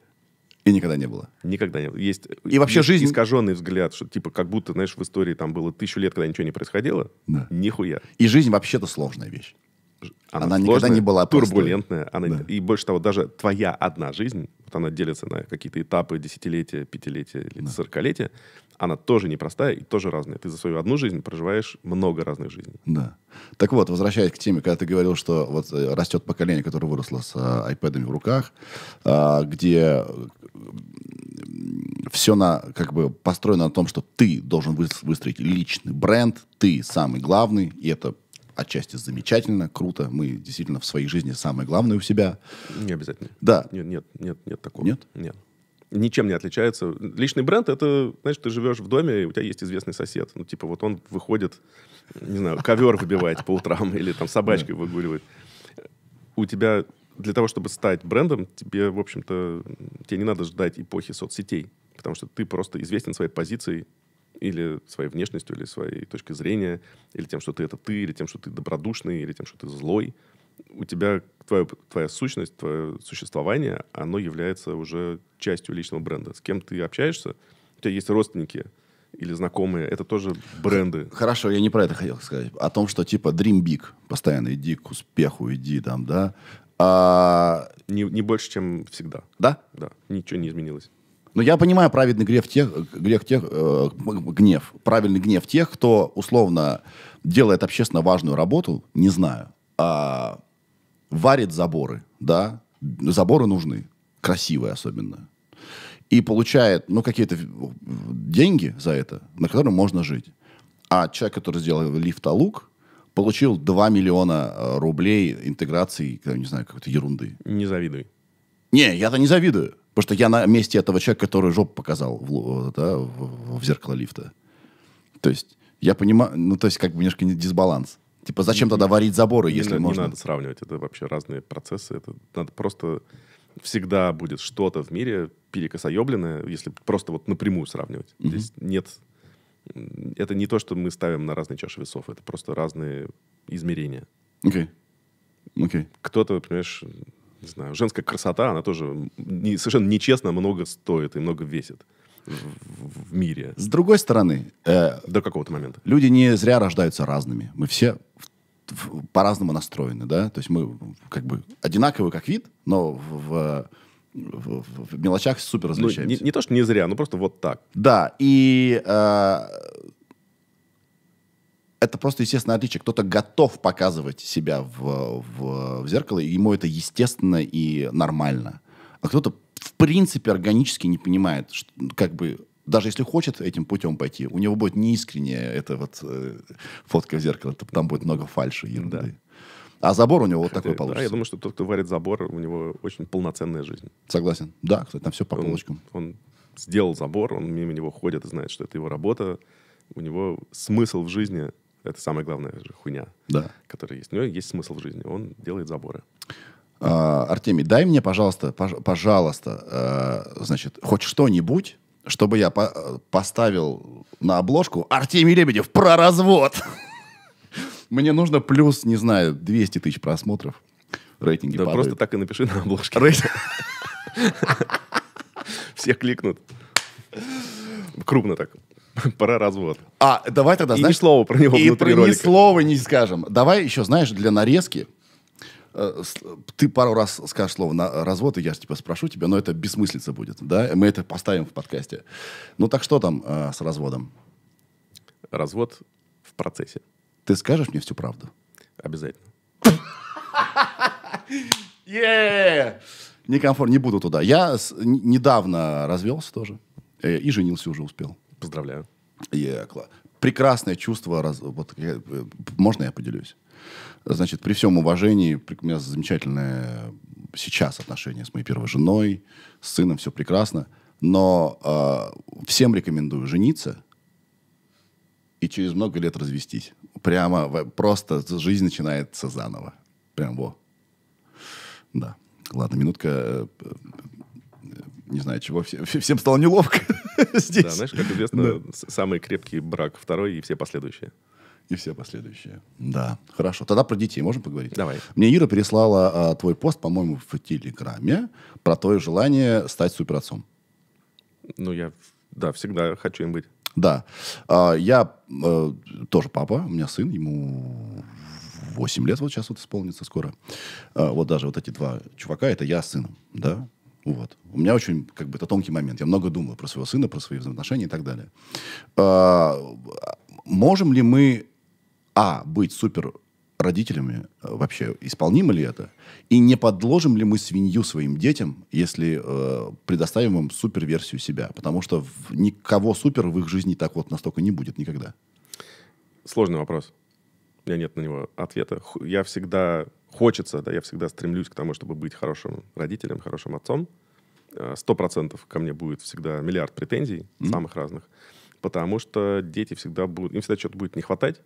И никогда не было. Никогда не было. Есть и вообще есть жизнь искаженный взгляд, что типа как будто, знаешь, в истории там было тысячу лет, когда ничего не происходило. Да. Нихуя. И жизнь вообще-то сложная вещь она, она сложная, никогда не была турбулентная. Она, да. И больше того, даже твоя одна жизнь, вот она делится на какие-то этапы, десятилетия, пятилетия или да. сорокалетия, она тоже непростая и тоже разная. Ты за свою одну жизнь проживаешь много разных жизней. Да. Так вот, возвращаясь к теме, когда ты говорил, что вот э, растет поколение, которое выросло с iPad э, в руках, а, где все на, как бы построено на том, что ты должен выстроить личный бренд, ты самый главный, и это отчасти замечательно, круто. Мы действительно в своей жизни самое главное у себя. Не обязательно. Да. Нет, нет, нет, нет такого. Нет? Нет. Ничем не отличается. Личный бренд — это, знаешь, ты живешь в доме, и у тебя есть известный сосед. Ну, типа, вот он выходит, не знаю, ковер выбивает по утрам или там собачкой выгуливает. У тебя для того, чтобы стать брендом, тебе, в общем-то, тебе не надо ждать эпохи соцсетей, потому что ты просто известен своей позицией или своей внешностью, или своей точкой зрения, или тем, что ты это ты, или тем, что ты добродушный, или тем, что ты злой, у тебя твоя, твоя сущность, твое существование, оно является уже частью личного бренда. С кем ты общаешься, у тебя есть родственники или знакомые, это тоже бренды. Хорошо, я не про это хотел сказать. О том, что типа dream big, постоянно иди к успеху, иди там, да. А... Не, не больше, чем всегда. Да? Да, ничего не изменилось. Но я понимаю праведный гнев тех, грех тех, э, гнев, правильный гнев тех, кто условно делает общественно важную работу, не знаю, а варит заборы, да, заборы нужны, красивые особенно, и получает, ну, какие-то деньги за это, на которые можно жить. А человек, который сделал лифт получил 2 миллиона э, рублей интеграции, не знаю, какой-то ерунды. Не завидуй. Не, я-то не завидую. Потому что я на месте этого человека, который жопу показал в, э, да, в, в зеркало лифта. То есть я понимаю, ну то есть как бы немножко дисбаланс. Типа зачем тогда варить заборы, если не, можно? Не надо сравнивать, это вообще разные процессы. Это надо просто всегда будет что-то в мире перекосоебленное, если просто вот напрямую сравнивать. Угу. Здесь нет, это не то, что мы ставим на разные чаши весов, это просто разные измерения. Окей. Okay. Okay. Кто-то, понимаешь, не знаю, женская красота, она тоже не, совершенно нечестно много стоит и много весит в, в мире. С другой стороны... Э, До какого-то момента. Люди не зря рождаются разными. Мы все по-разному настроены, да? То есть мы как бы одинаковы как вид, но в, в, в мелочах супер различаемся. Ну, не, не то, что не зря, но просто вот так. Да, и... Э, это просто естественное отличие. Кто-то готов показывать себя в, в, в зеркало, и ему это естественно и нормально. А кто-то в принципе органически не понимает, что, как бы даже если хочет этим путем пойти, у него будет неискренняя эта вот э, фотка в зеркало, там будет много фальши, ерунды. Да. А забор у него вот такой да, получится. Да, я думаю, что тот, кто варит забор, у него очень полноценная жизнь. Согласен. Да, кстати, там все по он, полочкам. Он сделал забор, он мимо него ходит и знает, что это его работа. У него смысл в жизни это самая главная же хуйня, да. которая есть. У него есть смысл в жизни. Он делает заборы. А, Артемий, дай мне, пожалуйста, пожалуйста, э, значит, хоть что-нибудь, чтобы я по поставил на обложку Артемий Лебедев про развод. Мне нужно плюс, не знаю, 200 тысяч просмотров. Рейтинги Да просто так и напиши на обложке. Все кликнут. Крупно так. Пора развод. А, давай тогда, знаешь... И ни слова про него и внутри про ролика. ни слова не скажем. Давай еще, знаешь, для нарезки э, ты пару раз скажешь слово на развод, и я же типа спрошу тебя, но это бессмыслица будет, да? Мы это поставим в подкасте. Ну так что там э, с разводом? Развод в процессе. Ты скажешь мне всю правду? Обязательно. Некомфорт, не буду туда. Я недавно развелся тоже э, и женился уже успел. Поздравляю. Екла. Прекрасное чувство. Раз... Вот, э, Можно я поделюсь? Значит, при всем уважении, при... у меня замечательное сейчас отношение с моей первой женой, с сыном, все прекрасно. Но э, всем рекомендую жениться и через много лет развестись. Прямо просто жизнь начинается заново. Прям во. Да. Ладно, минутка э, не знаю чего, все, всем стало неловко здесь. Да, знаешь, как известно, да. самый крепкий брак второй и все последующие. И все последующие. Да, хорошо. Тогда про детей можем поговорить? Давай. Мне Ира переслала а, твой пост, по-моему, в Телеграме про твое желание стать суперотцом. Ну, я, да, всегда хочу им быть. Да. А, я а, тоже папа, у меня сын, ему 8 лет вот сейчас вот исполнится скоро. А, вот даже вот эти два чувака, это я с сыном, да. Вот. У меня очень, как бы, это тонкий момент. Я много думаю про своего сына, про свои взаимоотношения и так далее. А, можем ли мы, а, быть супер родителями э, вообще, исполнимо ли это? И не подложим ли мы свинью своим детям, если э, предоставим им супер-версию себя? Потому что в, никого супер в их жизни так вот настолько не будет никогда. Сложный вопрос. У меня нет на него ответа. Я всегда хочется, да, я всегда стремлюсь к тому, чтобы быть хорошим родителем, хорошим отцом. Э, сто процентов ко мне будет всегда миллиард претензий mm-hmm. самых разных, потому что дети всегда будут, им всегда что-то будет не хватать.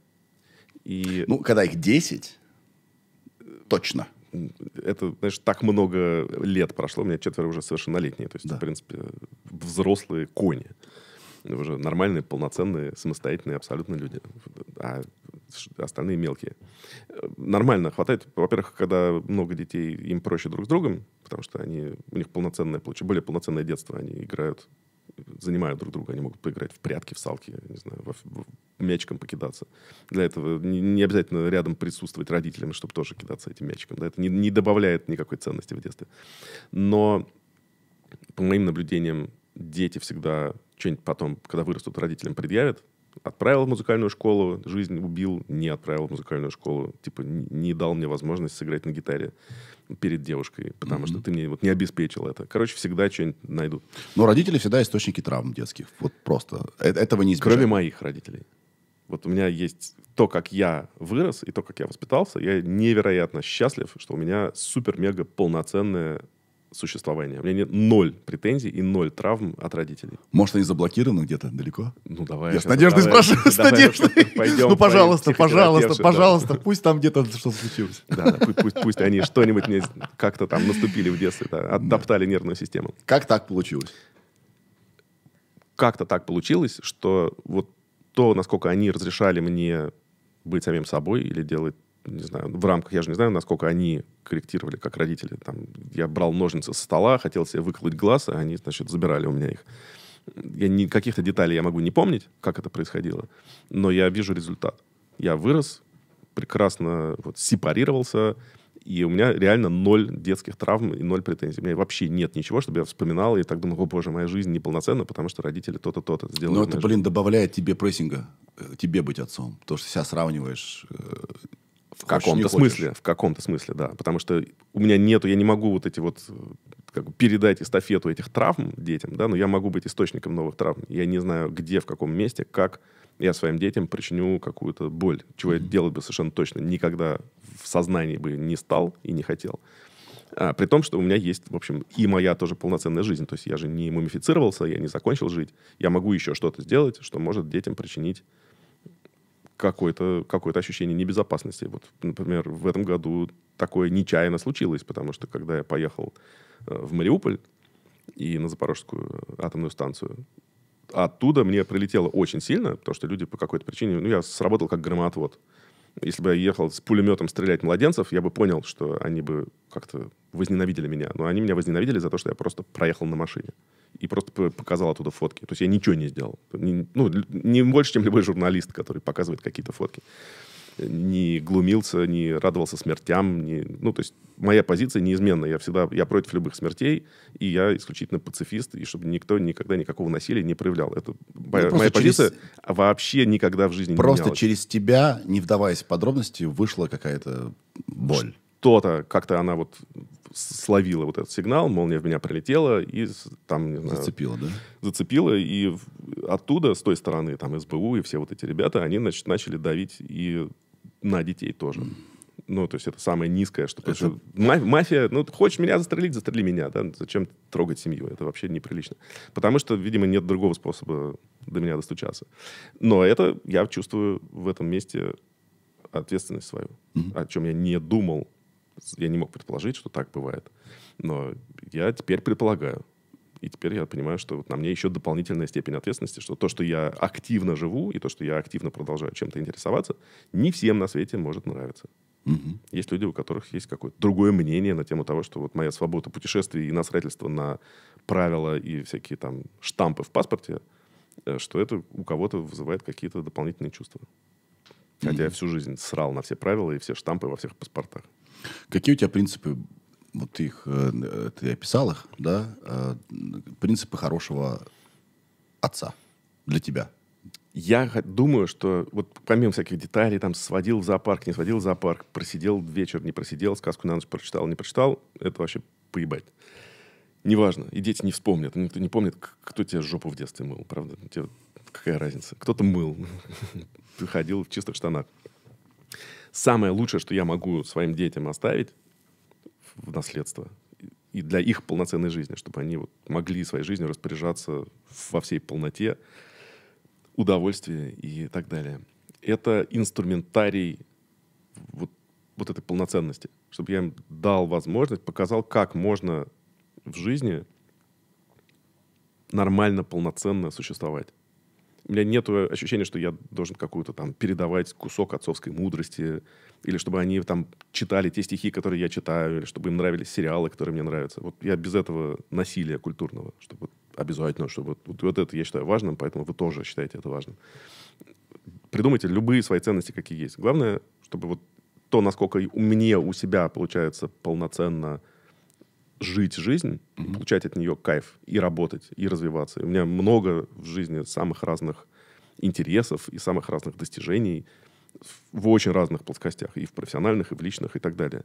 И... Ну, когда их 10, точно. Это, знаешь, так много лет прошло, у меня четверо уже совершеннолетние, то есть, да. в принципе, взрослые кони уже нормальные, полноценные, самостоятельные абсолютно люди, а остальные мелкие. Э, нормально хватает. Во-первых, когда много детей, им проще друг с другом, потому что они, у них полноценное, более полноценное детство, они играют занимают друг друга, они могут поиграть в прятки, в салки, не знаю, в, в, мячиком покидаться. Для этого не, не обязательно рядом присутствовать родителям, чтобы тоже кидаться этим мячиком. Да, это не, не добавляет никакой ценности в детстве. Но, по моим наблюдениям, дети всегда что-нибудь потом, когда вырастут, родителям предъявят. Отправил в музыкальную школу, жизнь убил, не отправил в музыкальную школу. Типа не дал мне возможность сыграть на гитаре перед девушкой, потому mm-hmm. что ты мне вот не обеспечил это. Короче, всегда что-нибудь найдут. Но родители всегда источники травм детских. Вот просто. Э, этого не избежать. Кроме моих родителей. Вот у меня есть то, как я вырос и то, как я воспитался. Я невероятно счастлив, что у меня супер-мега полноценная существования. У меня нет ноль претензий и ноль травм от родителей. Может, они заблокированы где-то далеко? Ну, давай. Я с Надеждой давай, спрашиваю, с Надеждой. Пойдем, ну, пожалуйста, пожалуйста, пожалуйста, да. пусть там где-то что-то случилось. Да, да пусть, пусть они что-нибудь мне как-то там наступили в детстве, да, оттоптали нервную систему. Как так получилось? Как-то так получилось, что вот то, насколько они разрешали мне быть самим собой или делать не знаю, в рамках, я же не знаю, насколько они корректировали, как родители. Там, я брал ножницы со стола, хотел себе выколоть глаз, а они, значит, забирали у меня их. Я ни, каких-то деталей я могу не помнить, как это происходило, но я вижу результат. Я вырос, прекрасно вот, сепарировался, и у меня реально ноль детских травм и ноль претензий. У меня вообще нет ничего, чтобы я вспоминал и так думал, о боже, моя жизнь неполноценна, потому что родители то-то, то-то сделали. Но это, жизнь. блин, добавляет тебе прессинга, э, тебе быть отцом. То, что себя сравниваешь э, в каком-то смысле, в каком-то смысле, да. Потому что у меня нету, я не могу вот эти вот как бы передать эстафету этих травм детям, да, но я могу быть источником новых травм. Я не знаю, где, в каком месте, как я своим детям причиню какую-то боль, чего mm-hmm. я делать бы совершенно точно никогда в сознании бы не стал и не хотел. А, при том, что у меня есть, в общем, и моя тоже полноценная жизнь. То есть я же не мумифицировался, я не закончил жить. Я могу еще что-то сделать, что может детям причинить какое-то какое ощущение небезопасности. Вот, например, в этом году такое нечаянно случилось, потому что когда я поехал э, в Мариуполь и на Запорожскую э, атомную станцию, оттуда мне прилетело очень сильно, потому что люди по какой-то причине... Ну, я сработал как громоотвод. Если бы я ехал с пулеметом стрелять младенцев, я бы понял, что они бы как-то возненавидели меня. Но они меня возненавидели за то, что я просто проехал на машине. И просто показал оттуда фотки. То есть я ничего не сделал. ну, не больше, чем любой журналист, который показывает какие-то фотки. Не глумился, не радовался смертям. Не, ну, то есть моя позиция неизменна. Я всегда я против любых смертей, и я исключительно пацифист, и чтобы никто никогда никакого насилия не проявлял. Это ну, моя, моя через... позиция вообще никогда в жизни просто не Просто через тебя, не вдаваясь в подробности, вышла какая-то боль что-то, как-то она вот словила вот этот сигнал, молния в меня прилетела и там, не знаю... Зацепила, да? Зацепила, и оттуда, с той стороны, там, СБУ и все вот эти ребята, они, значит, начали давить и на детей тоже. Mm. Ну, то есть это самое низкое, что... Это... мафия, ну, ты хочешь меня застрелить, застрели меня, да? Зачем трогать семью? Это вообще неприлично. Потому что, видимо, нет другого способа до меня достучаться. Но это я чувствую в этом месте ответственность свою, mm-hmm. о чем я не думал я не мог предположить, что так бывает. Но я теперь предполагаю. И теперь я понимаю, что вот на мне еще дополнительная степень ответственности, что то, что я активно живу, и то, что я активно продолжаю чем-то интересоваться, не всем на свете может нравиться. Угу. Есть люди, у которых есть какое-то другое мнение на тему того, что вот моя свобода путешествий и насрательство на правила и всякие там штампы в паспорте, э, что это у кого-то вызывает какие-то дополнительные чувства. Хотя mm я всю жизнь срал на все правила и все штампы во всех паспортах. Какие у тебя принципы вот ты их, э, э, ты описал их, да, э, принципы хорошего отца для тебя? Я думаю, что вот помимо всяких деталей, там, сводил в зоопарк, не сводил в зоопарк, просидел вечер, не просидел, сказку на ночь прочитал, не прочитал, это вообще поебать. Неважно, и дети не вспомнят, никто не помнит, кто тебе жопу в детстве мыл, правда? Тебе какая разница? Кто-то мыл, ты ходил в чистых штанах самое лучшее, что я могу своим детям оставить в наследство и для их полноценной жизни, чтобы они вот могли своей жизнью распоряжаться во всей полноте, удовольствие и так далее. Это инструментарий вот, вот этой полноценности, чтобы я им дал возможность, показал, как можно в жизни нормально, полноценно существовать у меня нет ощущения, что я должен какую-то там передавать кусок отцовской мудрости, или чтобы они там читали те стихи, которые я читаю, или чтобы им нравились сериалы, которые мне нравятся. Вот я без этого насилия культурного, чтобы обязательно, чтобы вот, вот это я считаю важным, поэтому вы тоже считаете это важным. Придумайте любые свои ценности, какие есть. Главное, чтобы вот то, насколько у меня, у себя получается полноценно жить жизнь, mm получать от нее кайф и работать, и развиваться. И у меня много в жизни самых разных интересов и самых разных достижений – в очень разных плоскостях, и в профессиональных, и в личных, и так далее.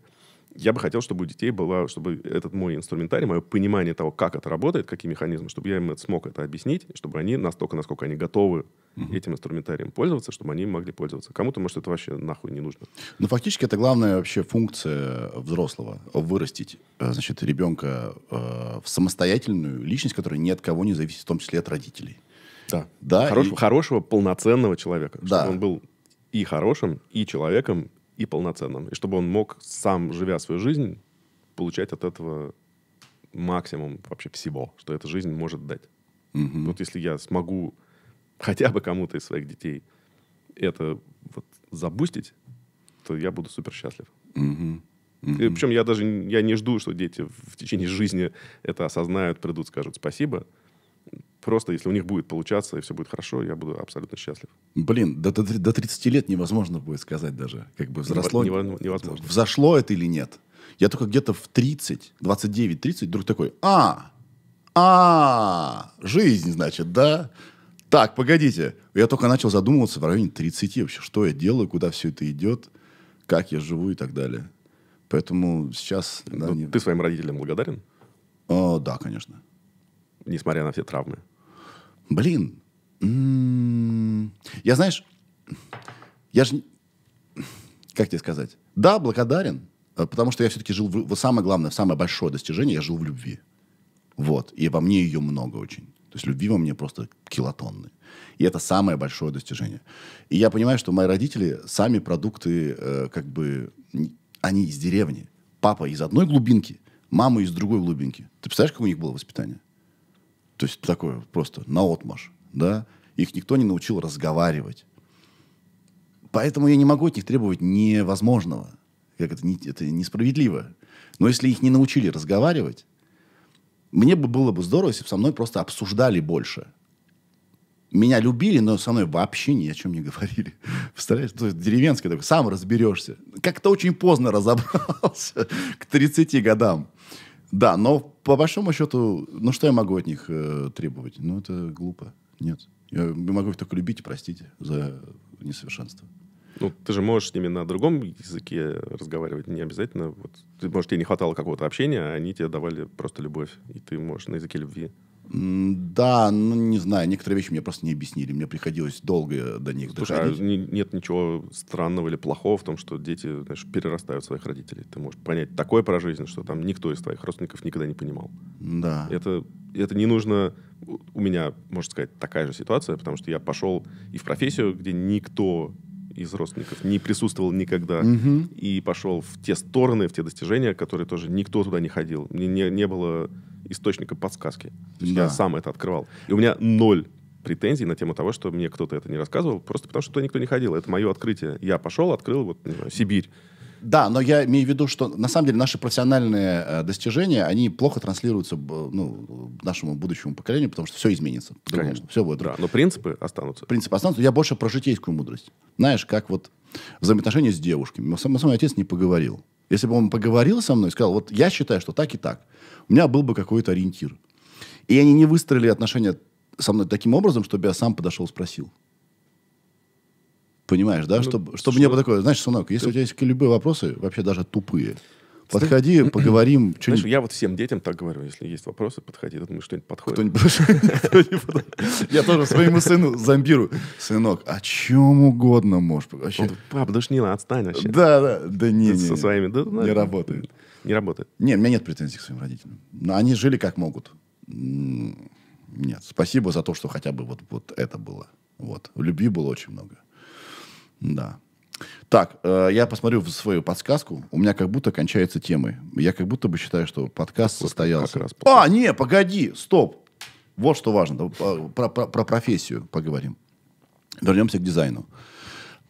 Я бы хотел, чтобы у детей было, чтобы этот мой инструментарий, мое понимание того, как это работает, какие механизмы, чтобы я им это смог это объяснить, чтобы они настолько, насколько они готовы угу. этим инструментарием пользоваться, чтобы они могли пользоваться. Кому-то, может, это вообще нахуй не нужно. Но фактически это главная вообще функция взрослого – вырастить, э, значит, ребенка э, в самостоятельную личность, которая ни от кого не зависит, в том числе от родителей. Да. да хорошего, и... хорошего полноценного человека. Да. он был и хорошим, и человеком, и полноценным. И чтобы он мог, сам живя свою жизнь, получать от этого максимум вообще всего, что эта жизнь может дать. Угу. Вот если я смогу хотя бы кому-то из своих детей это вот забустить, то я буду супер счастлив. Угу. Угу. И, причем я даже я не жду, что дети в течение жизни это осознают, придут, скажут спасибо просто если у них будет получаться и все будет хорошо, я буду абсолютно счастлив. Блин, до, до, до 30 лет невозможно будет сказать даже, как бы взросло... Невозможно. Взошло это или нет. Я только где-то в 30, 29-30 вдруг такой, а, а, жизнь, значит, да? Так, погодите. Я только начал задумываться в районе 30 вообще, что я делаю, куда все это идет, как я живу и так далее. Поэтому сейчас... Да, ну, не... Ты своим родителям благодарен? О, а, да, конечно. Несмотря на все травмы. Блин. Я, знаешь, я же... Как тебе сказать? Да, благодарен, э, потому что я все-таки жил... В... Самое главное, самое большое достижение, я жил в любви. Вот. И во мне ее много очень. То есть любви во мне просто килотонны. И это самое большое достижение. И я понимаю, что мои родители сами продукты, э, как бы, они из деревни. Папа из одной глубинки, мама из другой глубинки. Ты представляешь, как у них было воспитание? То есть такое просто наотмашь, да? Их никто не научил разговаривать. Поэтому я не могу от них требовать невозможного. Как это, не, это несправедливо. Но если их не научили разговаривать, мне бы было бы здорово, если бы со мной просто обсуждали больше. Меня любили, но со мной вообще ни о чем не говорили. Представляешь, то есть деревенский такой, сам разберешься. Как-то очень поздно разобрался, к 30 годам. Да, но по большому счету, ну что я могу от них э, требовать? Ну это глупо. Нет. Я могу их только любить и простить за несовершенство. Ну, ты же можешь с ними на другом языке разговаривать, не обязательно. Вот, может, тебе не хватало какого-то общения, а они тебе давали просто любовь, и ты можешь на языке любви да, ну не знаю, некоторые вещи мне просто не объяснили, мне приходилось долго до них Слушай, а доходить. А не, нет ничего странного или плохого в том, что дети, знаешь, перерастают своих родителей. Ты можешь понять такое про жизнь, что там никто из твоих родственников никогда не понимал. Да. Это, это не нужно... У меня, можно сказать, такая же ситуация, потому что я пошел и в профессию, где никто из родственников не присутствовал никогда угу. и пошел в те стороны, в те достижения, которые тоже никто туда не ходил. Мне не, не было источника подсказки. Да. Я сам это открывал. И у меня ноль претензий на тему того, что мне кто-то это не рассказывал, просто потому что туда никто не ходил. Это мое открытие. Я пошел, открыл, вот, не знаю, Сибирь. Да, но я имею в виду, что на самом деле наши профессиональные э, достижения, они плохо транслируются ну, нашему будущему поколению, потому что все изменится. Конечно. Все будет. Да, но принципы останутся. Принципы останутся. Я больше про житейскую мудрость. Знаешь, как вот взаимоотношения с девушками. Мой, мой отец не поговорил. Если бы он поговорил со мной и сказал, вот я считаю, что так и так – у меня был бы какой-то ориентир. И они не выстроили отношения со мной таким образом, чтобы я сам подошел и спросил. Понимаешь, да? Ну, чтобы, чтобы что? не ну, было такое, знаешь, сынок, если ты... у тебя есть любые вопросы, вообще даже тупые, подходи, поговорим. Знаешь, я вот всем детям так говорю, если есть вопросы, подходи, тут мы что-нибудь подходим. Я тоже своему сыну зомбирую. Сынок, о чем угодно можешь. Пап, душнила, отстань вообще. Да, да, да не, не. Со своими, да, Не работает. Не работает? Нет, у меня нет претензий к своим родителям. Но они жили как могут. Нет, спасибо за то, что хотя бы вот, вот это было. Вот. Любви было очень много. Да. Так, э, я посмотрю свою подсказку. У меня как будто кончаются темы. Я как будто бы считаю, что подкаст вот состоялся. Раз А, не, погоди, стоп. Вот что важно. Э, про, про, про профессию поговорим. Вернемся к дизайну. Э,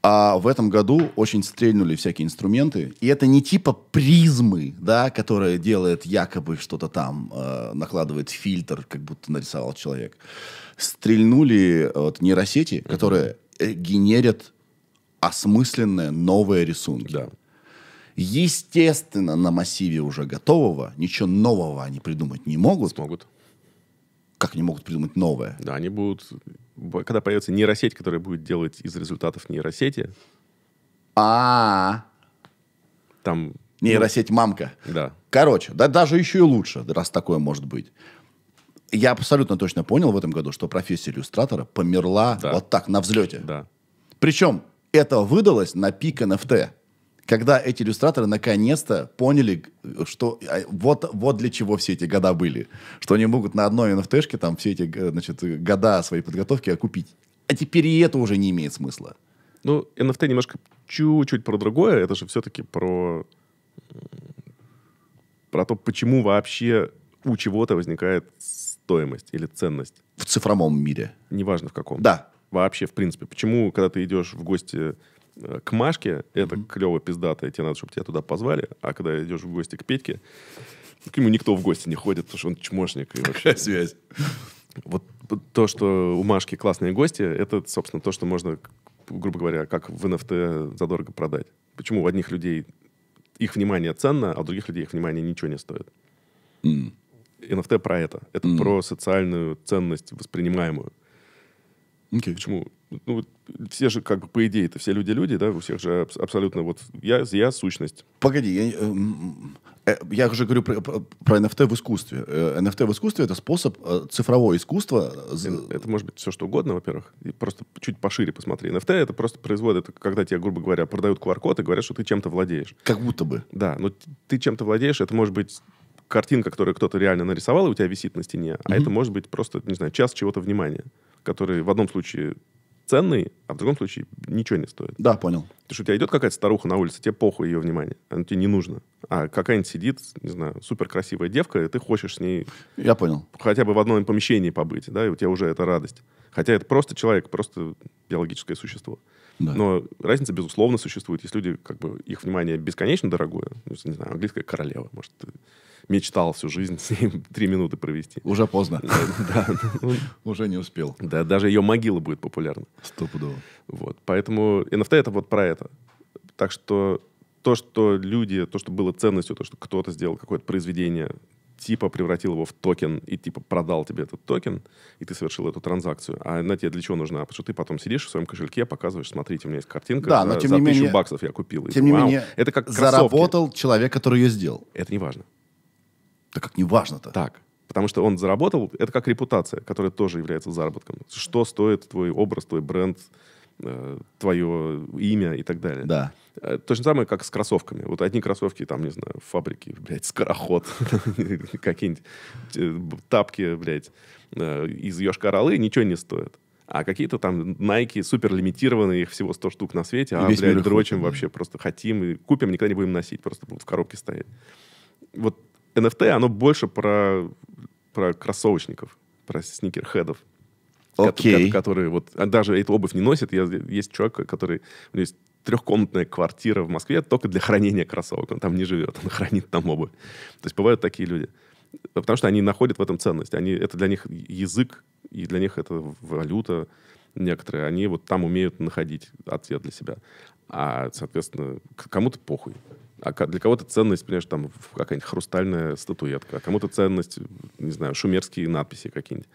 а в этом году очень стрельнули всякие инструменты. И это не типа призмы, да, которая делает якобы что-то там, э, накладывает фильтр, как будто нарисовал человек. Стрельнули э, вот, нейросети, mm-hmm. которые э, генерят осмысленные новые рисунки. Да. Естественно, на массиве уже готового ничего нового они придумать не могут. Смогут. Как не могут придумать новое? Да, они будут когда появится нейросеть, которая будет делать из результатов нейросети. А, -а, -а. там ну, нейросеть мамка. Да. Короче, да даже еще и лучше, раз такое может быть. Я абсолютно точно понял в этом году, что профессия иллюстратора померла да. вот так на взлете. Да. Причем это выдалось на пик НФТ когда эти иллюстраторы наконец-то поняли, что а, вот, вот для чего все эти года были. Что они могут на одной NFT-шке там все эти э, значит, года своей подготовки окупить. А теперь и это уже не имеет смысла. Ну, NFT немножко чуть-чуть про другое. Это же все-таки про... про то, почему вообще у чего-то возникает стоимость или ценность. В цифровом мире. Неважно в каком. Да. Вообще, в принципе. Почему, когда ты идешь в гости к Машке, это mm-hmm. клево пиздато, тебе надо, чтобы тебя туда позвали. А когда идешь в гости к Петьке, к нему никто в гости не ходит, потому что он чмошник. И вообще... Какая связь? Вот то, что у Машки классные гости, это, собственно, то, что можно, грубо говоря, как в NFT задорого продать. Почему у одних людей их внимание ценно, а у других людей их внимание ничего не стоит? Mm. NFT про это. Это mm. про социальную ценность, воспринимаемую. Okay. Почему ну, все же, как бы, по идее, это все люди-люди, да, у всех же абсолютно вот я, я сущность. Погоди, я, э, э, я уже говорю про, про NFT в искусстве. NFT э, в искусстве — это способ э, цифровое искусство. Это может быть все что угодно, во-первых. И просто чуть пошире посмотри. NFT — это просто производит, когда тебе, грубо говоря, продают QR-код и говорят, что ты чем-то владеешь. Как будто бы. Да, но ты чем-то владеешь, это может быть картинка, которую кто-то реально нарисовал, и у тебя висит на стене, mm-hmm. а это может быть просто, не знаю, час чего-то внимания, который в одном случае ценные, а в другом случае ничего не стоит. Да, понял. Ты что у тебя идет какая-то старуха на улице, тебе похуй ее внимание, оно тебе не нужно. А какая-нибудь сидит, не знаю, супер красивая девка, и ты хочешь с ней... Я понял. Хотя бы в одном помещении побыть, да, и у тебя уже это радость. Хотя это просто человек, просто биологическое существо. Да. Но разница, безусловно, существует. Есть люди, как бы, их внимание бесконечно дорогое. Ну, не знаю, английская королева, может, мечтал всю жизнь с ним три минуты провести. Уже поздно. Да. Уже не успел. Да, даже ее могила будет популярна. Стопудово. Вот, поэтому NFT это вот про это. Так что то, что люди, то, что было ценностью, то, что кто-то сделал какое-то произведение, типа превратил его в токен и типа продал тебе этот токен, и ты совершил эту транзакцию. А она тебе для чего нужна? Потому что ты потом сидишь в своем кошельке, показываешь, смотрите, у меня есть картинка, да, за, но тем за не тысячу менее, баксов я купил. Тем не менее, это как кроссовки. заработал человек, который ее сделал. Это не важно. Да как не важно-то? Так. Потому что он заработал, это как репутация, которая тоже является заработком. Что стоит твой образ, твой бренд, Э, твое имя и так далее. Да. Э, Точно самое, как с кроссовками. Вот одни кроссовки, там, не знаю, фабрики, блядь, скороход, какие-нибудь э, тапки, блядь, из Йошкар-Олы ничего не стоят. А какие-то там Nike супер лимитированные, их всего 100 штук на свете, а, блядь, дрочим вообще, просто хотим и купим, никогда не будем носить, просто будут в коробке стоять. Вот NFT, оно больше про, про кроссовочников, про сникерхедов. Окей. Который вот а даже эту обувь не носит. Я, есть человек, который... У него есть трехкомнатная квартира в Москве только для хранения кроссовок. Он там не живет, он хранит там обувь. То есть бывают такие люди. Потому что они находят в этом ценность. Они, это для них язык, и для них это валюта некоторые. Они вот там умеют находить ответ для себя. А, соответственно, кому-то похуй. А для кого-то ценность, понимаешь, там какая-нибудь хрустальная статуэтка, а кому-то ценность, не знаю, шумерские надписи какие-нибудь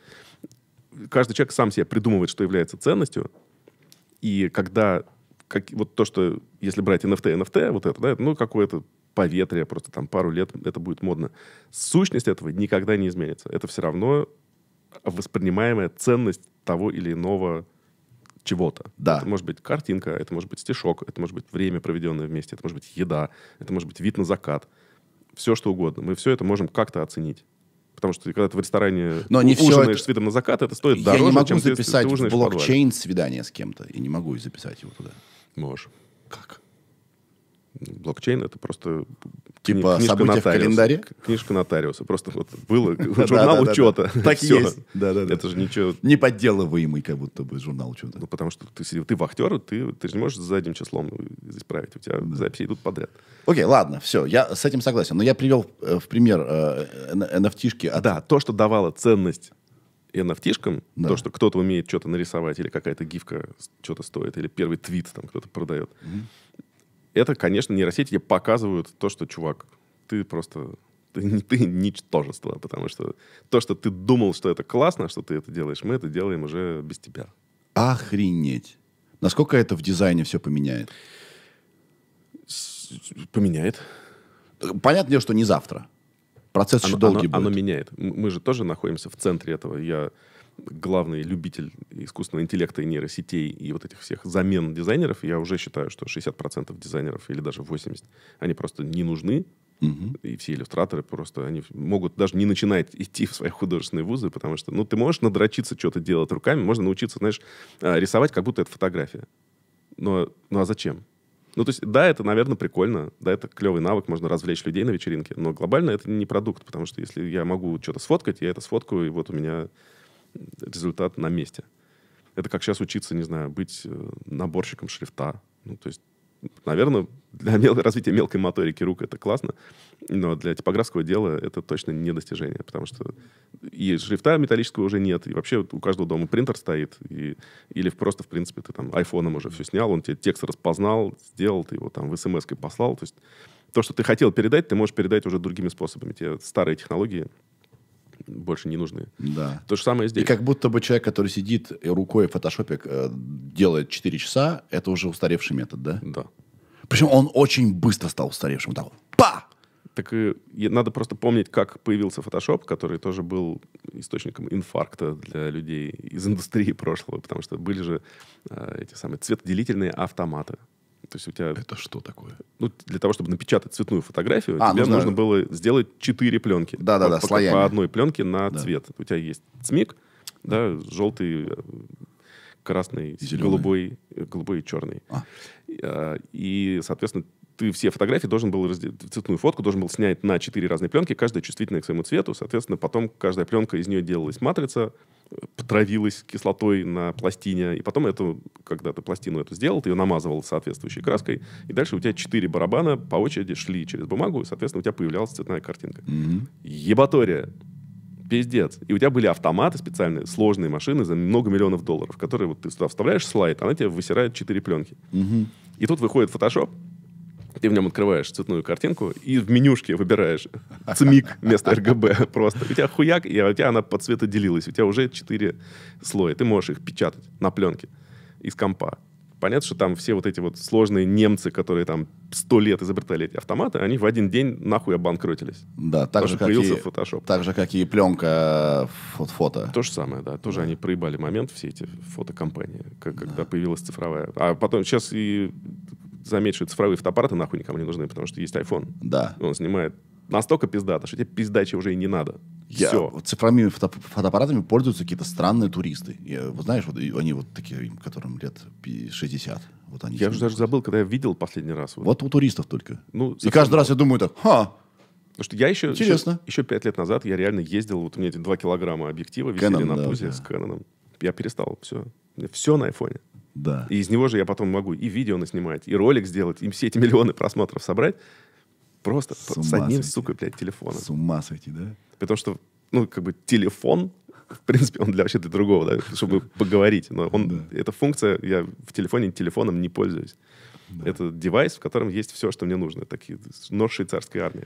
каждый человек сам себе придумывает, что является ценностью, и когда как, вот то, что если брать NFT, NFT, вот это, да, ну какое-то поветрие, просто там пару лет это будет модно. Сущность этого никогда не изменится. Это все равно воспринимаемая ценность того или иного чего-то. Да. Это может быть картинка, это может быть стишок, это может быть время, проведенное вместе, это может быть еда, это может быть вид на закат. Все что угодно. Мы все это можем как-то оценить. Потому что когда ты в ресторане Но не ужинаешь это... с видом на закат, это стоит дороже, Я не могу чем записать ты, ты в блокчейн в свидание с кем-то. и не могу записать его туда. Можешь. Как? Блокчейн это просто типа книжка нотариуса. в календаре? Книжка нотариуса. Просто вот было журнал учета. Так есть. Да, да, Это же ничего... Неподделываемый как будто бы журнал учета. Ну, потому что ты сидел, ты вахтер, ты, же не можешь за одним числом исправить. У тебя записи идут подряд. Окей, ладно, все, я с этим согласен. Но я привел э, в пример nft э, Да, то, что давало ценность nft да. то, что кто-то умеет что-то нарисовать, или какая-то гифка что-то стоит, или первый твит там кто-то продает. Угу это, конечно, нейросети тебе показывают то, что, чувак, ты просто ты, ты ничтожество, потому что то, что ты думал, что это классно, что ты это делаешь, мы это делаем уже без тебя. Охренеть. Насколько это в дизайне все поменяет? поменяет. Понятно, что не завтра. Процесс оно, еще долгий оно, будет. Оно меняет. Мы же тоже находимся в центре этого. Я главный любитель искусственного интеллекта и нейросетей и вот этих всех замен дизайнеров, я уже считаю, что 60% дизайнеров или даже 80%, они просто не нужны. Угу. И все иллюстраторы просто, они могут даже не начинать идти в свои художественные вузы, потому что, ну, ты можешь надрочиться что-то делать руками, можно научиться, знаешь, а, рисовать, как будто это фотография. Но, ну а зачем? Ну, то есть, да, это, наверное, прикольно, да, это клевый навык, можно развлечь людей на вечеринке, но глобально это не продукт, потому что если я могу что-то сфоткать, я это сфоткаю, и вот у меня результат на месте. Это как сейчас учиться, не знаю, быть э, наборщиком шрифта. Ну, то есть, наверное, для мел... развития мелкой моторики рук это классно, но для типографского дела это точно не достижение, потому что и шрифта металлического уже нет, и вообще у каждого дома принтер стоит, и... или просто, в принципе, ты там айфоном уже все снял, он тебе текст распознал, сделал, ты его там в смс послал, то есть то, что ты хотел передать, ты можешь передать уже другими способами. Те старые технологии больше не нужны. Да. То же самое здесь. И как будто бы человек, который сидит рукой в фотошопе, э, делает 4 часа, это уже устаревший метод, да? Да. Причем он очень быстро стал устаревшим. да? па! Так и надо просто помнить, как появился Photoshop, который тоже был источником инфаркта для людей из индустрии прошлого, потому что были же э, эти самые цветоделительные автоматы. То есть у тебя... Это что такое? Ну, для того, чтобы напечатать цветную фотографию, а, тебе ну, нужно... нужно было сделать четыре пленки. Да-да-да, по, слоями. По одной пленке на да. цвет. У тебя есть цмик, да, желтый, э, красный, Зеленый. голубой, э, голубой и черный. А. И, э, соответственно, ты все фотографии должен был, раздел... цветную фотку должен был снять на четыре разные пленки, каждая чувствительная к своему цвету. Соответственно, потом каждая пленка, из нее делалась матрица, потравилась э, кислотой на пластине, и потом эту, когда ты пластину эту сделал, ты ее намазывал соответствующей краской, и дальше у тебя четыре барабана по очереди шли через бумагу, и, соответственно, у тебя появлялась цветная картинка. Mm-hmm. Ебатория пиздец. И у тебя были автоматы специальные, сложные машины за много миллионов долларов, которые вот ты сюда вставляешь слайд, она тебе высирает четыре пленки. Угу. И тут выходит Photoshop, ты в нем открываешь цветную картинку и в менюшке выбираешь цмик вместо РГБ просто. У тебя хуяк, и у тебя она по цвету делилась. У тебя уже четыре слоя. Ты можешь их печатать на пленке из компа. Понятно, что там все вот эти вот сложные немцы, которые там сто лет изобретали эти автоматы, они в один день нахуй обанкротились. Да, так же, как и, фотошоп. Так же, как и пленка э, фото. То же самое, да. Тоже да. они проебали момент, все эти фотокомпании, когда да. появилась цифровая. А потом сейчас и заметь, что цифровые фотоаппараты нахуй никому не нужны, потому что есть iPhone. Да. Он снимает настолько пиздато, что тебе пиздачи уже и не надо. Я, Все. Цифровыми фото фотоаппаратами пользуются какие-то странные туристы. Я, вот знаешь, вот они вот такие, которым лет 60. Вот они я же даже забыл, когда я видел последний раз. Вот, вот у туристов только. Ну, и каждый раз я думаю так, ха, Потому что я еще, Интересно. еще, еще 5 лет назад я реально ездил, вот у меня эти два килограмма объектива висели Canon, на да, пузе да. с Canon. Я перестал, все. Все на айфоне. Да. И из него же я потом могу и видео наснимать, и ролик сделать, и все эти миллионы просмотров собрать. Просто с, с одним, сойти. сука, блядь, телефоном. С ума сойти, да? Потому что, ну, как бы телефон, в принципе, он для вообще для другого, да, чтобы поговорить. Но он, да. эта функция, я в телефоне телефоном не пользуюсь. Да. Это девайс, в котором есть все, что мне нужно. Такие нож швейцарской армии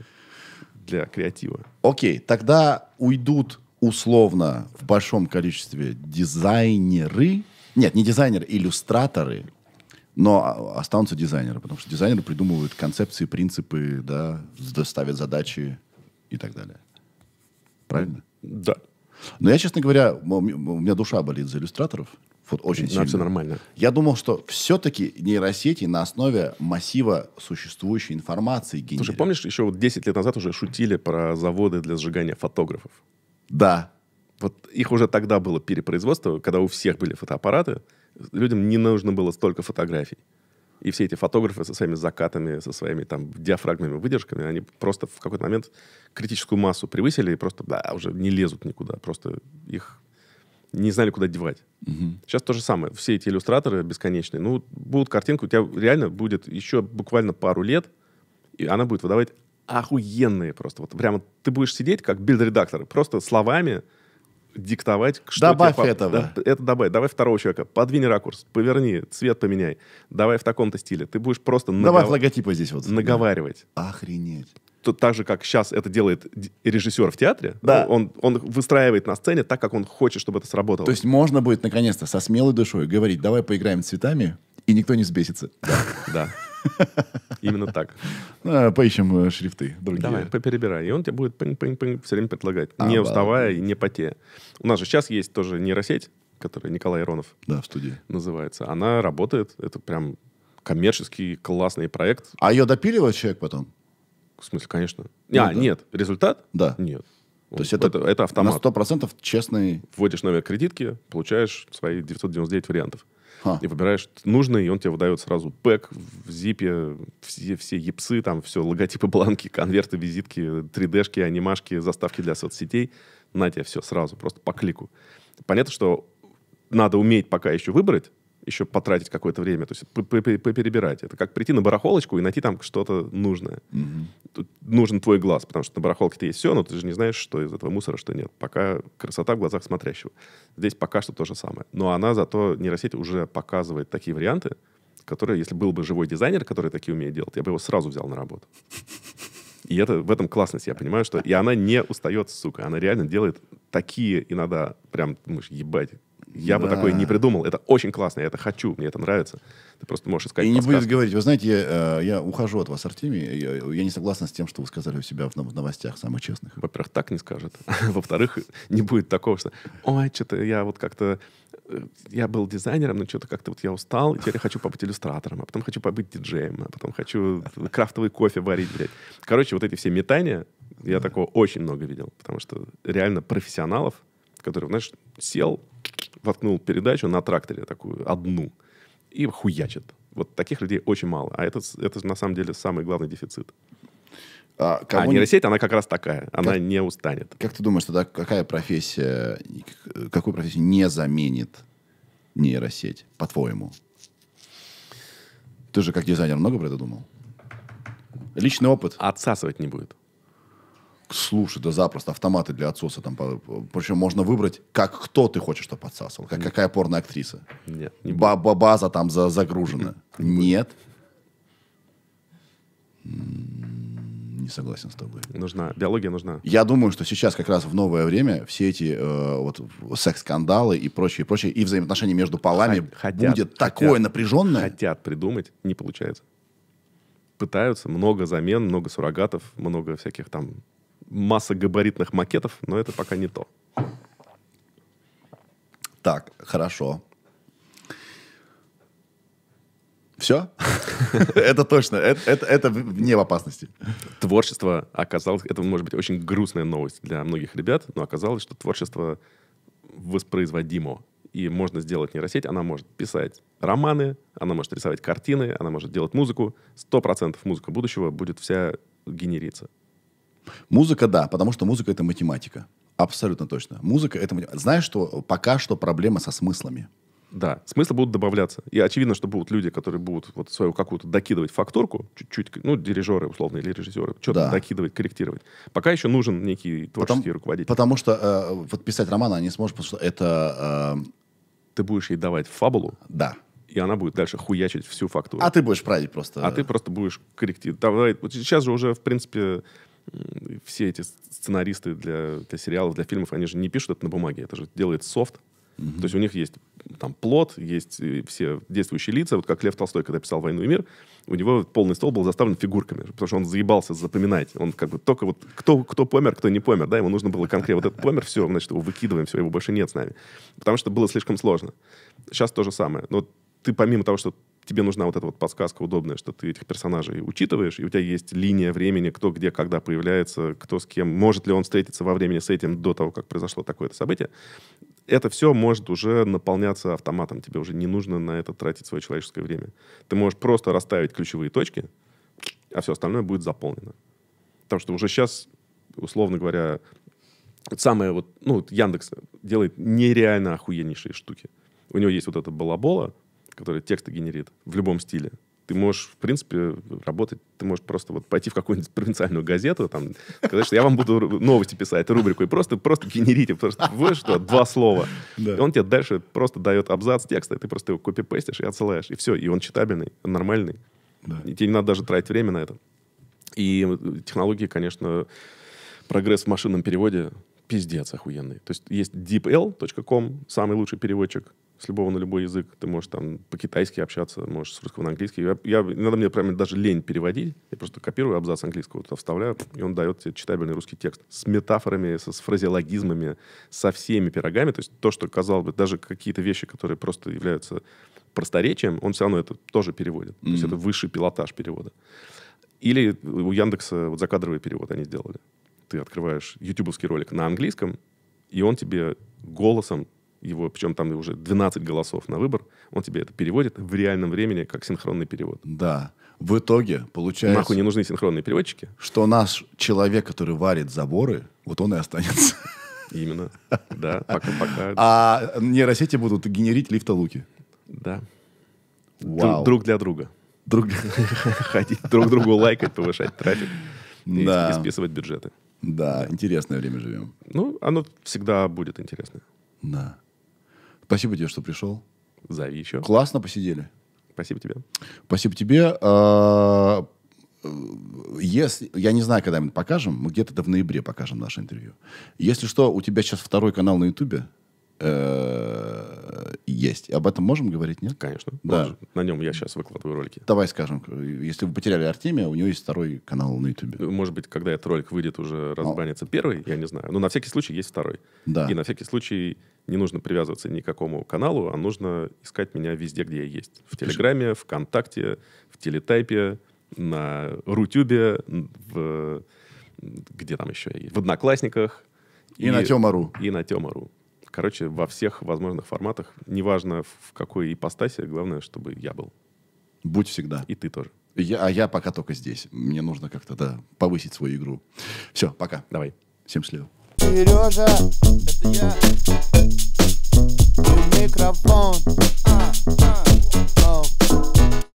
для креатива. Окей, тогда уйдут условно в большом количестве дизайнеры, нет, не дизайнеры, иллюстраторы, но останутся дизайнеры, потому что дизайнеры придумывают концепции, принципы, да, ставят задачи и так далее. Правильно? Да. Но я, честно говоря, у меня душа болит за иллюстраторов. Вот очень Но сильно. все нормально. Я думал, что все-таки нейросети на основе массива существующей информации генерируют. же помнишь, еще вот 10 лет назад уже шутили про заводы для сжигания фотографов? Да. Вот их уже тогда было перепроизводство, когда у всех были фотоаппараты, людям не нужно было столько фотографий. И все эти фотографы со своими закатами, со своими там диафрагмами, выдержками, они просто в какой-то момент критическую массу превысили и просто да, уже не лезут никуда. Просто их не знали, куда девать. Угу. Сейчас то же самое. Все эти иллюстраторы бесконечные. Ну, будут картинка, у тебя реально будет еще буквально пару лет, и она будет выдавать охуенные просто. Вот прямо ты будешь сидеть как билд-редактор, просто словами диктовать, что Добавь тебе, этого. Да, это добавь. Давай второго человека. Подвинь ракурс, поверни, цвет поменяй. Давай в таком-то стиле. Ты будешь просто... Давай нагов... логотипа здесь вот. Наговаривать. Да. Охренеть. То, так же, как сейчас это делает режиссер в театре, да. он, он выстраивает на сцене так, как он хочет, чтобы это сработало. То есть можно будет, наконец-то, со смелой душой говорить, давай поиграем цветами, и никто не сбесится. Да, да. Именно так. Ну, а поищем э, шрифты другие. Давай, поперебирай. И он тебе будет пынь-пынь-пынь все время предлагать, не уставая и не потея. У нас же сейчас есть тоже нейросеть, которая Николай Иронов. Да, в студии. Называется. Она работает. Это прям коммерческий классный проект. А ее допиливает человек потом? В смысле, конечно. А, ну, а, да. нет. Результат? Да. Нет. То есть это, это, это автомат. На 100% честный... Вводишь номер кредитки, получаешь свои 999 вариантов и выбираешь нужный, и он тебе выдает сразу пэк в зипе, все, все епсы, там все, логотипы, бланки, конверты, визитки, 3D-шки, анимашки, заставки для соцсетей. На тебе все сразу, просто по клику. Понятно, что надо уметь пока еще выбрать, еще потратить какое-то время, то есть поперебирать. Это как прийти на барахолочку и найти там что-то нужное. Тут нужен твой глаз, потому что на барахолке-то есть все, но ты же не знаешь, что из этого мусора, что нет. Пока красота в глазах смотрящего. Здесь пока что то же самое. Но она зато, нейросеть уже показывает такие варианты, которые, если был бы живой дизайнер, который такие умеет делать, я бы его сразу взял на работу. И это, в этом классность, я понимаю, что... И она не устает, сука. Она реально делает такие иногда прям, думаешь, ебать, я да. бы такое не придумал. Это очень классно, я это хочу, мне это нравится. Ты просто можешь искать И подсказки. не будет говорить, вы знаете, я, э, я ухожу от вас, Артемий, я, я не согласен с тем, что вы сказали у себя в новостях самых честных. Во-первых, так не скажет. Во-вторых, не будет такого, что, ой, что-то я вот как-то э, я был дизайнером, но что-то как-то вот я устал, и теперь я хочу побыть иллюстратором, а потом хочу побыть диджеем, а потом хочу крафтовый кофе варить, блядь. Короче, вот эти все метания, я такого очень много видел, потому что реально профессионалов, которые, знаешь, сел, воткнул передачу на тракторе такую, одну, и хуячит. Вот таких людей очень мало. А это, это на самом деле самый главный дефицит. А, кого а нейросеть, она как раз такая. Она как... не устанет. Как ты думаешь, тогда какая профессия, какую профессию не заменит нейросеть, по-твоему? Ты же как дизайнер много про это думал? Личный опыт. Отсасывать не будет слушай, да запросто, автоматы для отсоса там, причем можно выбрать, как кто ты хочешь, чтобы подсасывал, как, какая порно-актриса. Нет. Не Ба -ба База там за загружена. Нет. М-м, не согласен с тобой. Нужна. Биология нужна. Я думаю, что сейчас как раз в новое время все эти э, вот секс-скандалы и прочее, прочее, и взаимоотношения между полами хотят, будет такое хотят, напряженное. Хотят придумать, не получается пытаются, много замен, много суррогатов, много всяких там масса габаритных макетов, но это пока не то. Так, хорошо. Все? это точно. Э, это, это, вне в опасности. Творчество оказалось... Это может быть очень грустная новость для многих ребят, но оказалось, что творчество воспроизводимо. И можно сделать нейросеть. Она может писать романы, она может рисовать картины, она может делать музыку. Сто процентов музыка будущего будет вся генериться. Музыка, да, потому что музыка это математика. Абсолютно точно. Музыка это математика. Знаешь, что э, пока что проблема со смыслами. Да, смыслы будут добавляться. И очевидно, что будут люди, которые будут вот свою какую-то докидывать факторку, чуть-чуть, ну, дирижеры условно или режиссеры, что-то да. докидывать, корректировать. Пока еще нужен некий творческий потому, руководитель. Потому что э, вот писать роман она не сможет, потому что это... Э... Ты будешь ей давать фабулу. Да и она будет дальше хуячить всю фактуру. А ты будешь править просто. А ты просто будешь корректировать. Давай, вот сейчас же уже, в принципе, все эти сценаристы для, для сериалов, для фильмов, они же не пишут это на бумаге, это же делает софт. Угу. То есть у них есть там плод, есть э, все действующие лица. Вот как Лев Толстой, когда писал «Войну и мир», у него полный стол был заставлен фигурками, потому что он заебался запоминать. Он как бы только вот кто, кто помер, кто не помер, да, ему нужно было конкретно. Вот этот помер, все, значит, его выкидываем, все, его больше нет с нами. Потому что было слишком сложно. Сейчас то же самое. Но ты помимо того, что тебе нужна вот эта вот подсказка удобная, что ты этих персонажей учитываешь, и у тебя есть линия времени, кто где, когда появляется, кто с кем, может ли он встретиться во времени с этим до того, как произошло такое-то событие. Это все может уже наполняться автоматом, тебе уже не нужно на это тратить свое человеческое время. Ты можешь просто расставить ключевые точки, а все остальное будет заполнено. Потому что уже сейчас, условно говоря, самое вот, ну, Яндекс делает нереально охуеннейшие штуки. У него есть вот эта балабола, который тексты генерит в любом стиле, ты можешь, в принципе, работать, ты можешь просто вот пойти в какую-нибудь провинциальную газету, там, сказать, что я вам буду новости писать, рубрику, и просто, просто генерите, потому что вы что, два слова. Да. И он тебе дальше просто дает абзац текста, и ты просто его копипестишь и отсылаешь, и все, и он читабельный, нормальный. Да. И тебе не надо даже тратить время на это. И э, технологии, конечно, прогресс в машинном переводе пиздец охуенный. То есть есть deepl.com, самый лучший переводчик, с любого на любой язык. Ты можешь там по-китайски общаться, можешь с русского на английский. Я, я, иногда мне прям даже лень переводить. Я просто копирую абзац английского, туда вставляю, и он дает тебе читабельный русский текст. С метафорами, со, с фразеологизмами, со всеми пирогами. То есть то, что, казалось бы, даже какие-то вещи, которые просто являются просторечием, он все равно это тоже переводит. Mm-hmm. То есть это высший пилотаж перевода. Или у Яндекса вот закадровый перевод они сделали. Ты открываешь ютубовский ролик на английском, и он тебе голосом его, причем там уже 12 голосов на выбор, он тебе это переводит в реальном времени как синхронный перевод. Да. В итоге получается... Нахуй не нужны синхронные переводчики. Что наш человек, который варит заборы, вот он и останется. Именно. Да, пока-пока. А нейросети будут генерить лифтолуки. Да. Вау. Друг для друга. Друг для... Ходить друг другу лайкать, повышать трафик. И, да. и списывать бюджеты. Да, интересное время живем. Ну, оно всегда будет интересное. Да. Спасибо тебе, что пришел. Зови еще. Классно посидели. Спасибо тебе. Спасибо тебе. А, э, если, я не знаю, когда мы покажем, мы где-то в ноябре покажем наше интервью. Если что, у тебя сейчас второй канал на Ютубе э, есть. Об этом можем говорить, нет? Конечно. Да. Же, на нем я сейчас выкладываю ролики. Давай скажем, если вы потеряли Артемия, у него есть второй канал на YouTube. Может быть, когда этот ролик выйдет, уже разбанится О. первый, я не знаю. Но на всякий случай есть второй. Да. И на всякий случай не нужно привязываться ни к какому каналу, а нужно искать меня везде, где я есть. В Телеграме, ВКонтакте, в Телетайпе, на Рутюбе, в... где там еще я есть? В Одноклассниках. И, и на Тема.ру. И на Тема.ру. Короче, во всех возможных форматах. Неважно, в какой ипостаси, главное, чтобы я был. Будь всегда. И ты тоже. Я, а я пока только здесь. Мне нужно как-то да, повысить свою игру. Все, пока. Давай. Всем слева. Сережа, это я. И микрофон. А, а.